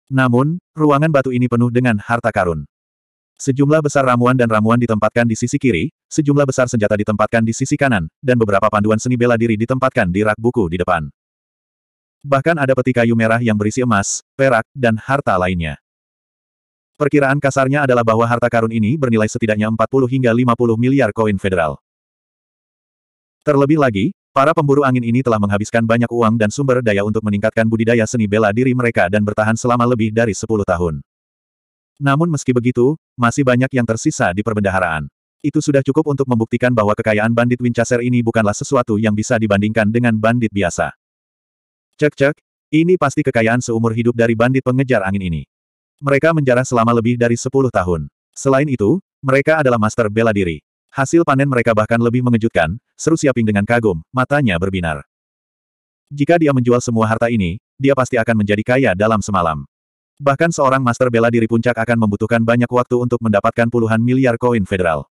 Namun, ruangan batu ini penuh dengan harta karun. Sejumlah besar ramuan dan ramuan ditempatkan di sisi kiri, sejumlah besar senjata ditempatkan di sisi kanan, dan beberapa panduan seni bela diri ditempatkan di rak buku di depan. Bahkan ada peti kayu merah yang berisi emas, perak, dan harta lainnya. Perkiraan kasarnya adalah bahwa harta karun ini bernilai setidaknya 40 hingga 50 miliar koin federal. Terlebih lagi, para pemburu angin ini telah menghabiskan banyak uang dan sumber daya untuk meningkatkan budidaya seni bela diri mereka dan bertahan selama lebih dari 10 tahun. Namun meski begitu, masih banyak yang tersisa di perbendaharaan. Itu sudah cukup untuk membuktikan bahwa kekayaan bandit Winchester ini bukanlah sesuatu yang bisa dibandingkan dengan bandit biasa. Cek-cek, ini pasti kekayaan seumur hidup dari bandit pengejar angin ini. Mereka menjarah selama lebih dari 10 tahun. Selain itu, mereka adalah master bela diri. Hasil panen mereka bahkan lebih mengejutkan, seru Siaping dengan kagum, matanya berbinar. Jika dia menjual semua harta ini, dia pasti akan menjadi kaya dalam semalam. Bahkan seorang master bela diri puncak akan membutuhkan banyak waktu untuk mendapatkan puluhan miliar koin federal.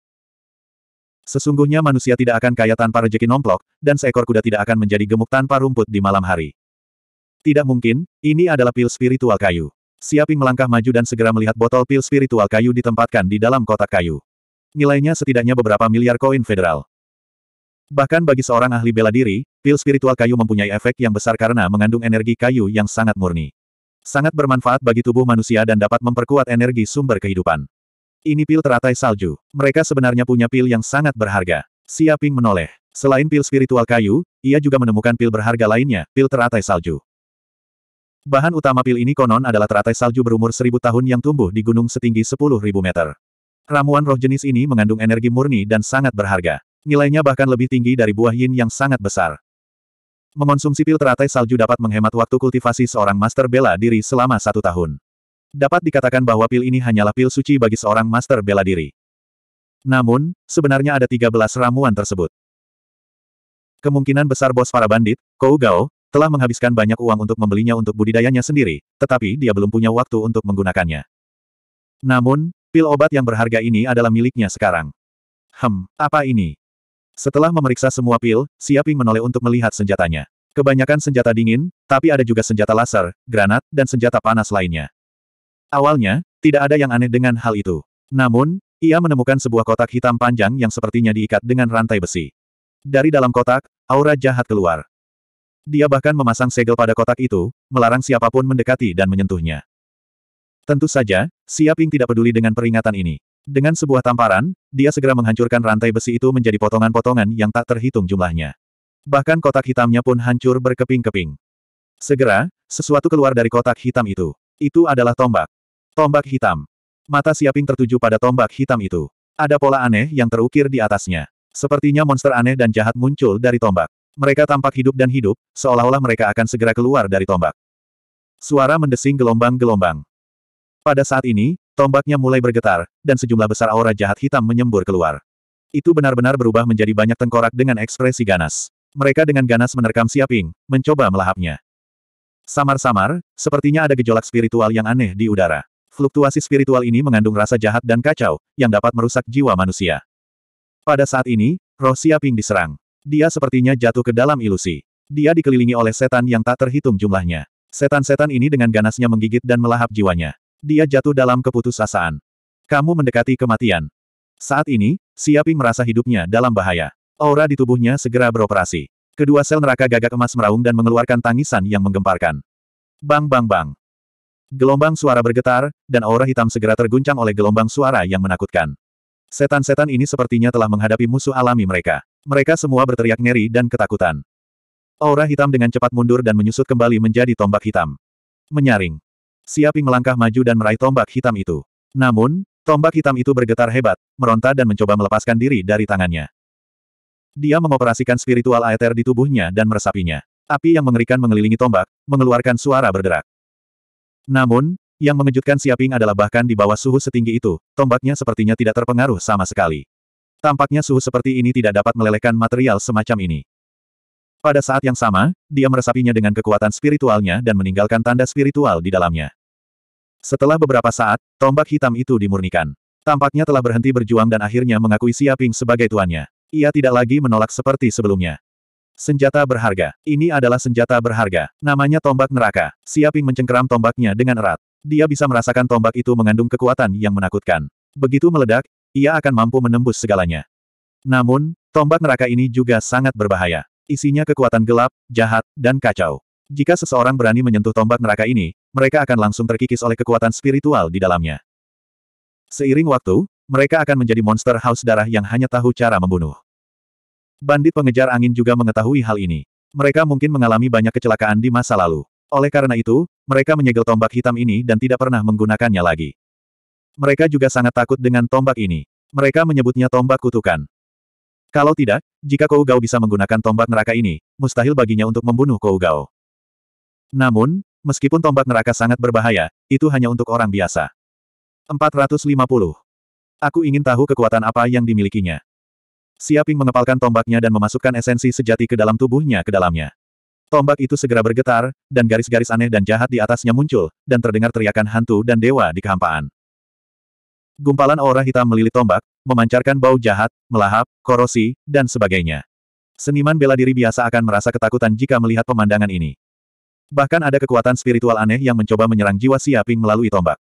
Sesungguhnya manusia tidak akan kaya tanpa rejeki nomplok, dan seekor kuda tidak akan menjadi gemuk tanpa rumput di malam hari. Tidak mungkin, ini adalah pil spiritual kayu. Siaping melangkah maju dan segera melihat botol pil spiritual kayu ditempatkan di dalam kotak kayu. Nilainya setidaknya beberapa miliar koin federal. Bahkan bagi seorang ahli bela diri, pil spiritual kayu mempunyai efek yang besar karena mengandung energi kayu yang sangat murni. Sangat bermanfaat bagi tubuh manusia dan dapat memperkuat energi sumber kehidupan. Ini pil teratai salju. Mereka sebenarnya punya pil yang sangat berharga. Siaping menoleh. Selain pil spiritual kayu, ia juga menemukan pil berharga lainnya, pil teratai salju. Bahan utama pil ini konon adalah teratai salju berumur seribu tahun yang tumbuh di gunung setinggi sepuluh ribu meter. Ramuan roh jenis ini mengandung energi murni dan sangat berharga. Nilainya bahkan lebih tinggi dari buah yin yang sangat besar. Mengonsumsi pil teratai salju dapat menghemat waktu kultivasi seorang master bela diri selama satu tahun. Dapat dikatakan bahwa pil ini hanyalah pil suci bagi seorang master bela diri. Namun, sebenarnya ada 13 ramuan tersebut. Kemungkinan besar bos para bandit, Kou Gao, telah menghabiskan banyak uang untuk membelinya untuk budidayanya sendiri, tetapi dia belum punya waktu untuk menggunakannya. Namun, pil obat yang berharga ini adalah miliknya sekarang. Hem, apa ini? Setelah memeriksa semua pil, Siaping menoleh untuk melihat senjatanya. Kebanyakan senjata dingin, tapi ada juga senjata laser, granat, dan senjata panas lainnya. Awalnya, tidak ada yang aneh dengan hal itu. Namun, ia menemukan sebuah kotak hitam panjang yang sepertinya diikat dengan rantai besi. Dari dalam kotak, aura jahat keluar. Dia bahkan memasang segel pada kotak itu, melarang siapapun mendekati dan menyentuhnya. Tentu saja, Siaping tidak peduli dengan peringatan ini. Dengan sebuah tamparan, dia segera menghancurkan rantai besi itu menjadi potongan-potongan yang tak terhitung jumlahnya. Bahkan kotak hitamnya pun hancur berkeping-keping. Segera, sesuatu keluar dari kotak hitam itu. Itu adalah tombak. Tombak hitam. Mata Siaping tertuju pada tombak hitam itu. Ada pola aneh yang terukir di atasnya. Sepertinya monster aneh dan jahat muncul dari tombak. Mereka tampak hidup dan hidup, seolah-olah mereka akan segera keluar dari tombak. Suara mendesing gelombang-gelombang. Pada saat ini, Tombaknya mulai bergetar, dan sejumlah besar aura jahat hitam menyembur keluar. Itu benar-benar berubah menjadi banyak tengkorak dengan ekspresi ganas. Mereka dengan ganas menerkam Siaping, mencoba melahapnya. Samar-samar, sepertinya ada gejolak spiritual yang aneh di udara. Fluktuasi spiritual ini mengandung rasa jahat dan kacau, yang dapat merusak jiwa manusia. Pada saat ini, roh Siaping diserang. Dia sepertinya jatuh ke dalam ilusi. Dia dikelilingi oleh setan yang tak terhitung jumlahnya. Setan-setan ini dengan ganasnya menggigit dan melahap jiwanya dia jatuh dalam keputusasaan. Kamu mendekati kematian. Saat ini, Siapi merasa hidupnya dalam bahaya. Aura di tubuhnya segera beroperasi. Kedua sel neraka gagak emas meraung dan mengeluarkan tangisan yang menggemparkan. Bang bang bang. Gelombang suara bergetar, dan aura hitam segera terguncang oleh gelombang suara yang menakutkan. Setan-setan ini sepertinya telah menghadapi musuh alami mereka. Mereka semua berteriak ngeri dan ketakutan. Aura hitam dengan cepat mundur dan menyusut kembali menjadi tombak hitam. Menyaring. Siaping melangkah maju dan meraih tombak hitam itu. Namun, tombak hitam itu bergetar hebat, meronta dan mencoba melepaskan diri dari tangannya. Dia mengoperasikan spiritual aether di tubuhnya dan meresapinya. Api yang mengerikan mengelilingi tombak, mengeluarkan suara berderak. Namun, yang mengejutkan Siaping adalah bahkan di bawah suhu setinggi itu, tombaknya sepertinya tidak terpengaruh sama sekali. Tampaknya suhu seperti ini tidak dapat melelehkan material semacam ini. Pada saat yang sama, dia meresapinya dengan kekuatan spiritualnya dan meninggalkan tanda spiritual di dalamnya. Setelah beberapa saat, tombak hitam itu dimurnikan. Tampaknya telah berhenti berjuang dan akhirnya mengakui Siaping sebagai tuannya. Ia tidak lagi menolak seperti sebelumnya. Senjata berharga. Ini adalah senjata berharga. Namanya tombak neraka. Siaping mencengkeram tombaknya dengan erat. Dia bisa merasakan tombak itu mengandung kekuatan yang menakutkan. Begitu meledak, ia akan mampu menembus segalanya. Namun, tombak neraka ini juga sangat berbahaya. Isinya kekuatan gelap, jahat, dan kacau. Jika seseorang berani menyentuh tombak neraka ini, mereka akan langsung terkikis oleh kekuatan spiritual di dalamnya. Seiring waktu, mereka akan menjadi monster haus darah yang hanya tahu cara membunuh. Bandit pengejar angin juga mengetahui hal ini. Mereka mungkin mengalami banyak kecelakaan di masa lalu. Oleh karena itu, mereka menyegel tombak hitam ini dan tidak pernah menggunakannya lagi. Mereka juga sangat takut dengan tombak ini. Mereka menyebutnya tombak kutukan. Kalau tidak, jika Kou Gao bisa menggunakan tombak neraka ini, mustahil baginya untuk membunuh Kou Gao. Namun, meskipun tombak neraka sangat berbahaya, itu hanya untuk orang biasa. 450. Aku ingin tahu kekuatan apa yang dimilikinya. Siaping mengepalkan tombaknya dan memasukkan esensi sejati ke dalam tubuhnya ke dalamnya. Tombak itu segera bergetar, dan garis-garis aneh dan jahat di atasnya muncul, dan terdengar teriakan hantu dan dewa di kehampaan. Gumpalan aura hitam melilit tombak, memancarkan bau jahat, melahap, korosi, dan sebagainya. Seniman bela diri biasa akan merasa ketakutan jika melihat pemandangan ini. Bahkan ada kekuatan spiritual aneh yang mencoba menyerang jiwa Siaping melalui tombak.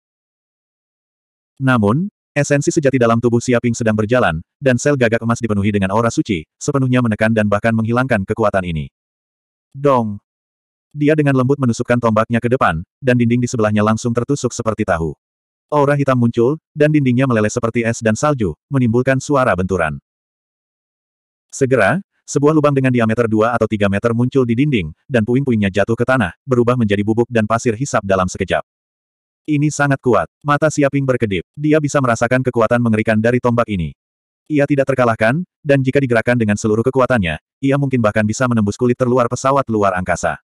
Namun, esensi sejati dalam tubuh Siaping sedang berjalan, dan sel gagak emas dipenuhi dengan aura suci, sepenuhnya menekan dan bahkan menghilangkan kekuatan ini. Dong! Dia dengan lembut menusukkan tombaknya ke depan, dan dinding di sebelahnya langsung tertusuk seperti tahu aura hitam muncul, dan dindingnya meleleh seperti es dan salju, menimbulkan suara benturan. Segera, sebuah lubang dengan diameter 2 atau 3 meter muncul di dinding, dan puing-puingnya jatuh ke tanah, berubah menjadi bubuk dan pasir hisap dalam sekejap. Ini sangat kuat. Mata Siaping berkedip. Dia bisa merasakan kekuatan mengerikan dari tombak ini. Ia tidak terkalahkan, dan jika digerakkan dengan seluruh kekuatannya, ia mungkin bahkan bisa menembus kulit terluar pesawat luar angkasa.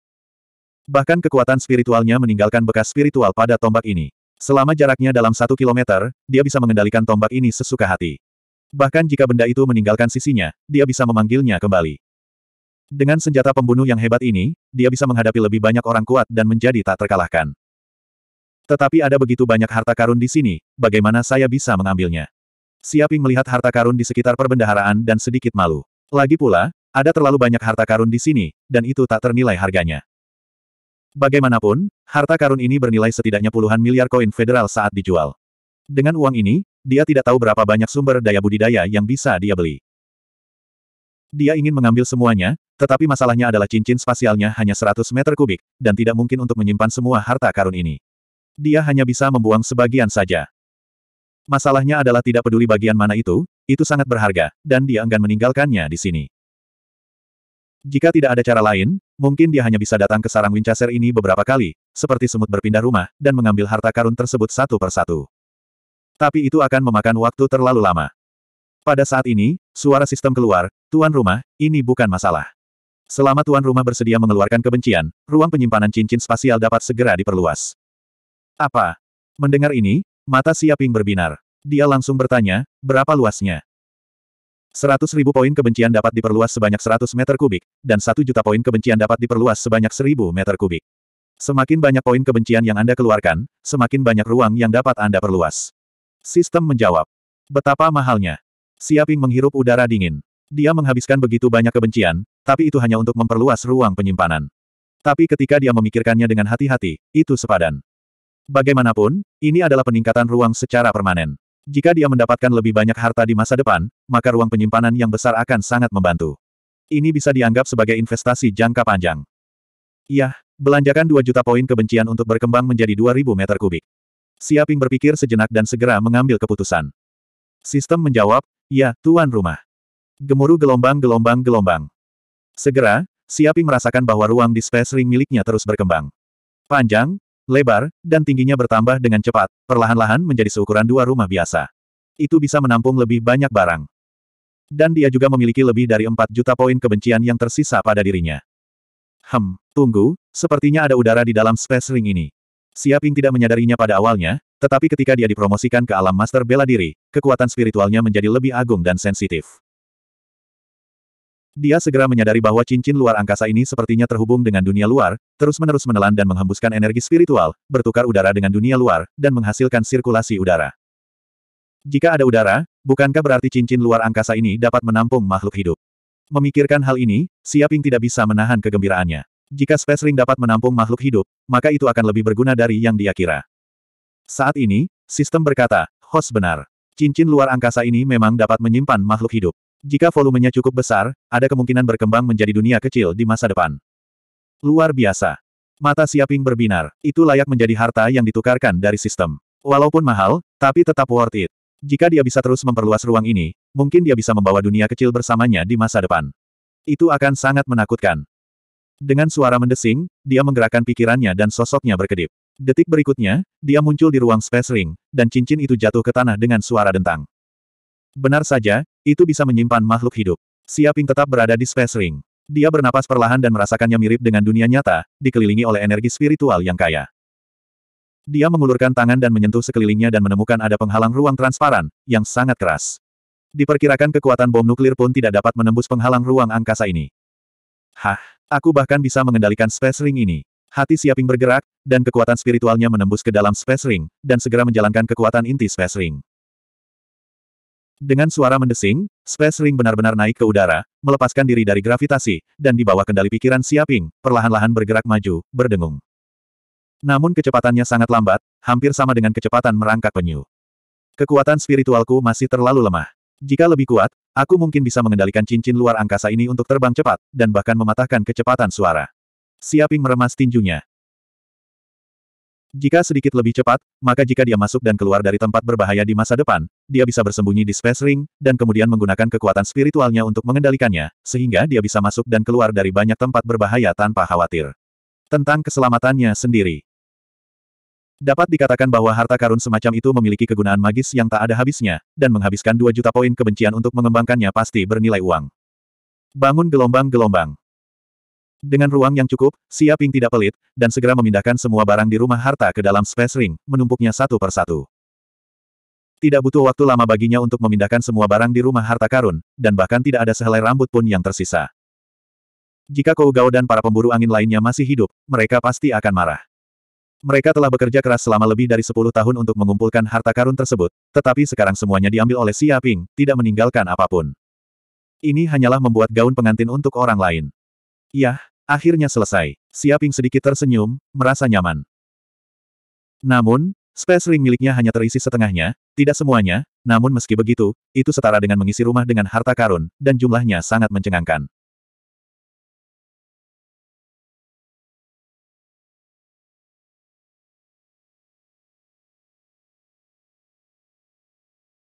Bahkan kekuatan spiritualnya meninggalkan bekas spiritual pada tombak ini. Selama jaraknya dalam satu kilometer, dia bisa mengendalikan tombak ini sesuka hati. Bahkan jika benda itu meninggalkan sisinya, dia bisa memanggilnya kembali. Dengan senjata pembunuh yang hebat ini, dia bisa menghadapi lebih banyak orang kuat dan menjadi tak terkalahkan. Tetapi ada begitu banyak harta karun di sini, bagaimana saya bisa mengambilnya? Siaping melihat harta karun di sekitar perbendaharaan dan sedikit malu. Lagi pula, ada terlalu banyak harta karun di sini, dan itu tak ternilai harganya. Bagaimanapun, harta karun ini bernilai setidaknya puluhan miliar koin federal saat dijual. Dengan uang ini, dia tidak tahu berapa banyak sumber daya budidaya yang bisa dia beli. Dia ingin mengambil semuanya, tetapi masalahnya adalah cincin spasialnya hanya 100 meter kubik, dan tidak mungkin untuk menyimpan semua harta karun ini. Dia hanya bisa membuang sebagian saja. Masalahnya adalah tidak peduli bagian mana itu, itu sangat berharga, dan dia enggan meninggalkannya di sini. Jika tidak ada cara lain, Mungkin dia hanya bisa datang ke sarang Winchester ini beberapa kali, seperti semut berpindah rumah, dan mengambil harta karun tersebut satu persatu. Tapi itu akan memakan waktu terlalu lama. Pada saat ini, suara sistem keluar, Tuan Rumah, ini bukan masalah. Selama Tuan Rumah bersedia mengeluarkan kebencian, ruang penyimpanan cincin spasial dapat segera diperluas. Apa? Mendengar ini, mata Siaping berbinar. Dia langsung bertanya, berapa luasnya? 100 ribu poin kebencian dapat diperluas sebanyak 100 meter kubik, dan 1 juta poin kebencian dapat diperluas sebanyak 1000 meter kubik. Semakin banyak poin kebencian yang Anda keluarkan, semakin banyak ruang yang dapat Anda perluas. Sistem menjawab. Betapa mahalnya. Siaping menghirup udara dingin. Dia menghabiskan begitu banyak kebencian, tapi itu hanya untuk memperluas ruang penyimpanan. Tapi ketika dia memikirkannya dengan hati-hati, itu sepadan. Bagaimanapun, ini adalah peningkatan ruang secara permanen. Jika dia mendapatkan lebih banyak harta di masa depan, maka ruang penyimpanan yang besar akan sangat membantu. Ini bisa dianggap sebagai investasi jangka panjang. Yah, belanjakan 2 juta poin kebencian untuk berkembang menjadi 2000 meter kubik. Siaping berpikir sejenak dan segera mengambil keputusan. Sistem menjawab, ya, tuan rumah. Gemuruh gelombang-gelombang gelombang. Segera, Siaping merasakan bahwa ruang di space ring miliknya terus berkembang. Panjang, lebar, dan tingginya bertambah dengan cepat, perlahan-lahan menjadi seukuran dua rumah biasa. Itu bisa menampung lebih banyak barang. Dan dia juga memiliki lebih dari 4 juta poin kebencian yang tersisa pada dirinya. Hem, tunggu, sepertinya ada udara di dalam space ring ini. Siaping tidak menyadarinya pada awalnya, tetapi ketika dia dipromosikan ke alam master bela diri, kekuatan spiritualnya menjadi lebih agung dan sensitif. Dia segera menyadari bahwa cincin luar angkasa ini sepertinya terhubung dengan dunia luar, terus-menerus menelan dan menghembuskan energi spiritual, bertukar udara dengan dunia luar, dan menghasilkan sirkulasi udara. Jika ada udara, bukankah berarti cincin luar angkasa ini dapat menampung makhluk hidup? Memikirkan hal ini, Siaping tidak bisa menahan kegembiraannya. Jika Space Ring dapat menampung makhluk hidup, maka itu akan lebih berguna dari yang dia kira. Saat ini, sistem berkata, host benar. Cincin luar angkasa ini memang dapat menyimpan makhluk hidup. Jika volumenya cukup besar, ada kemungkinan berkembang menjadi dunia kecil di masa depan. Luar biasa. Mata Siaping berbinar. Itu layak menjadi harta yang ditukarkan dari sistem. Walaupun mahal, tapi tetap worth it. Jika dia bisa terus memperluas ruang ini, mungkin dia bisa membawa dunia kecil bersamanya di masa depan. Itu akan sangat menakutkan. Dengan suara mendesing, dia menggerakkan pikirannya dan sosoknya berkedip. Detik berikutnya, dia muncul di ruang space ring, dan cincin itu jatuh ke tanah dengan suara dentang. Benar saja, itu bisa menyimpan makhluk hidup. Siaping tetap berada di space ring. Dia bernapas perlahan dan merasakannya mirip dengan dunia nyata, dikelilingi oleh energi spiritual yang kaya. Dia mengulurkan tangan dan menyentuh sekelilingnya dan menemukan ada penghalang ruang transparan, yang sangat keras. Diperkirakan kekuatan bom nuklir pun tidak dapat menembus penghalang ruang angkasa ini. Hah, aku bahkan bisa mengendalikan space ring ini. Hati Siaping bergerak, dan kekuatan spiritualnya menembus ke dalam space ring, dan segera menjalankan kekuatan inti space ring. Dengan suara mendesing, Space Ring benar-benar naik ke udara, melepaskan diri dari gravitasi, dan di bawah kendali pikiran Siaping, perlahan-lahan bergerak maju, berdengung. Namun kecepatannya sangat lambat, hampir sama dengan kecepatan merangkak penyu. Kekuatan spiritualku masih terlalu lemah. Jika lebih kuat, aku mungkin bisa mengendalikan cincin luar angkasa ini untuk terbang cepat, dan bahkan mematahkan kecepatan suara. Siaping meremas tinjunya, jika sedikit lebih cepat, maka jika dia masuk dan keluar dari tempat berbahaya di masa depan, dia bisa bersembunyi di space ring, dan kemudian menggunakan kekuatan spiritualnya untuk mengendalikannya, sehingga dia bisa masuk dan keluar dari banyak tempat berbahaya tanpa khawatir. Tentang keselamatannya sendiri. Dapat dikatakan bahwa harta karun semacam itu memiliki kegunaan magis yang tak ada habisnya, dan menghabiskan 2 juta poin kebencian untuk mengembangkannya pasti bernilai uang. Bangun gelombang-gelombang. Dengan ruang yang cukup, Siaping tidak pelit, dan segera memindahkan semua barang di rumah harta ke dalam space ring, menumpuknya satu persatu. Tidak butuh waktu lama baginya untuk memindahkan semua barang di rumah harta karun, dan bahkan tidak ada sehelai rambut pun yang tersisa. Jika Kougao dan para pemburu angin lainnya masih hidup, mereka pasti akan marah. Mereka telah bekerja keras selama lebih dari 10 tahun untuk mengumpulkan harta karun tersebut, tetapi sekarang semuanya diambil oleh Siaping, tidak meninggalkan apapun. Ini hanyalah membuat gaun pengantin untuk orang lain. Yah, Akhirnya selesai. Siaping sedikit tersenyum, merasa nyaman. Namun, space ring miliknya hanya terisi setengahnya, tidak semuanya, namun meski begitu, itu setara dengan mengisi rumah dengan harta karun, dan jumlahnya sangat mencengangkan.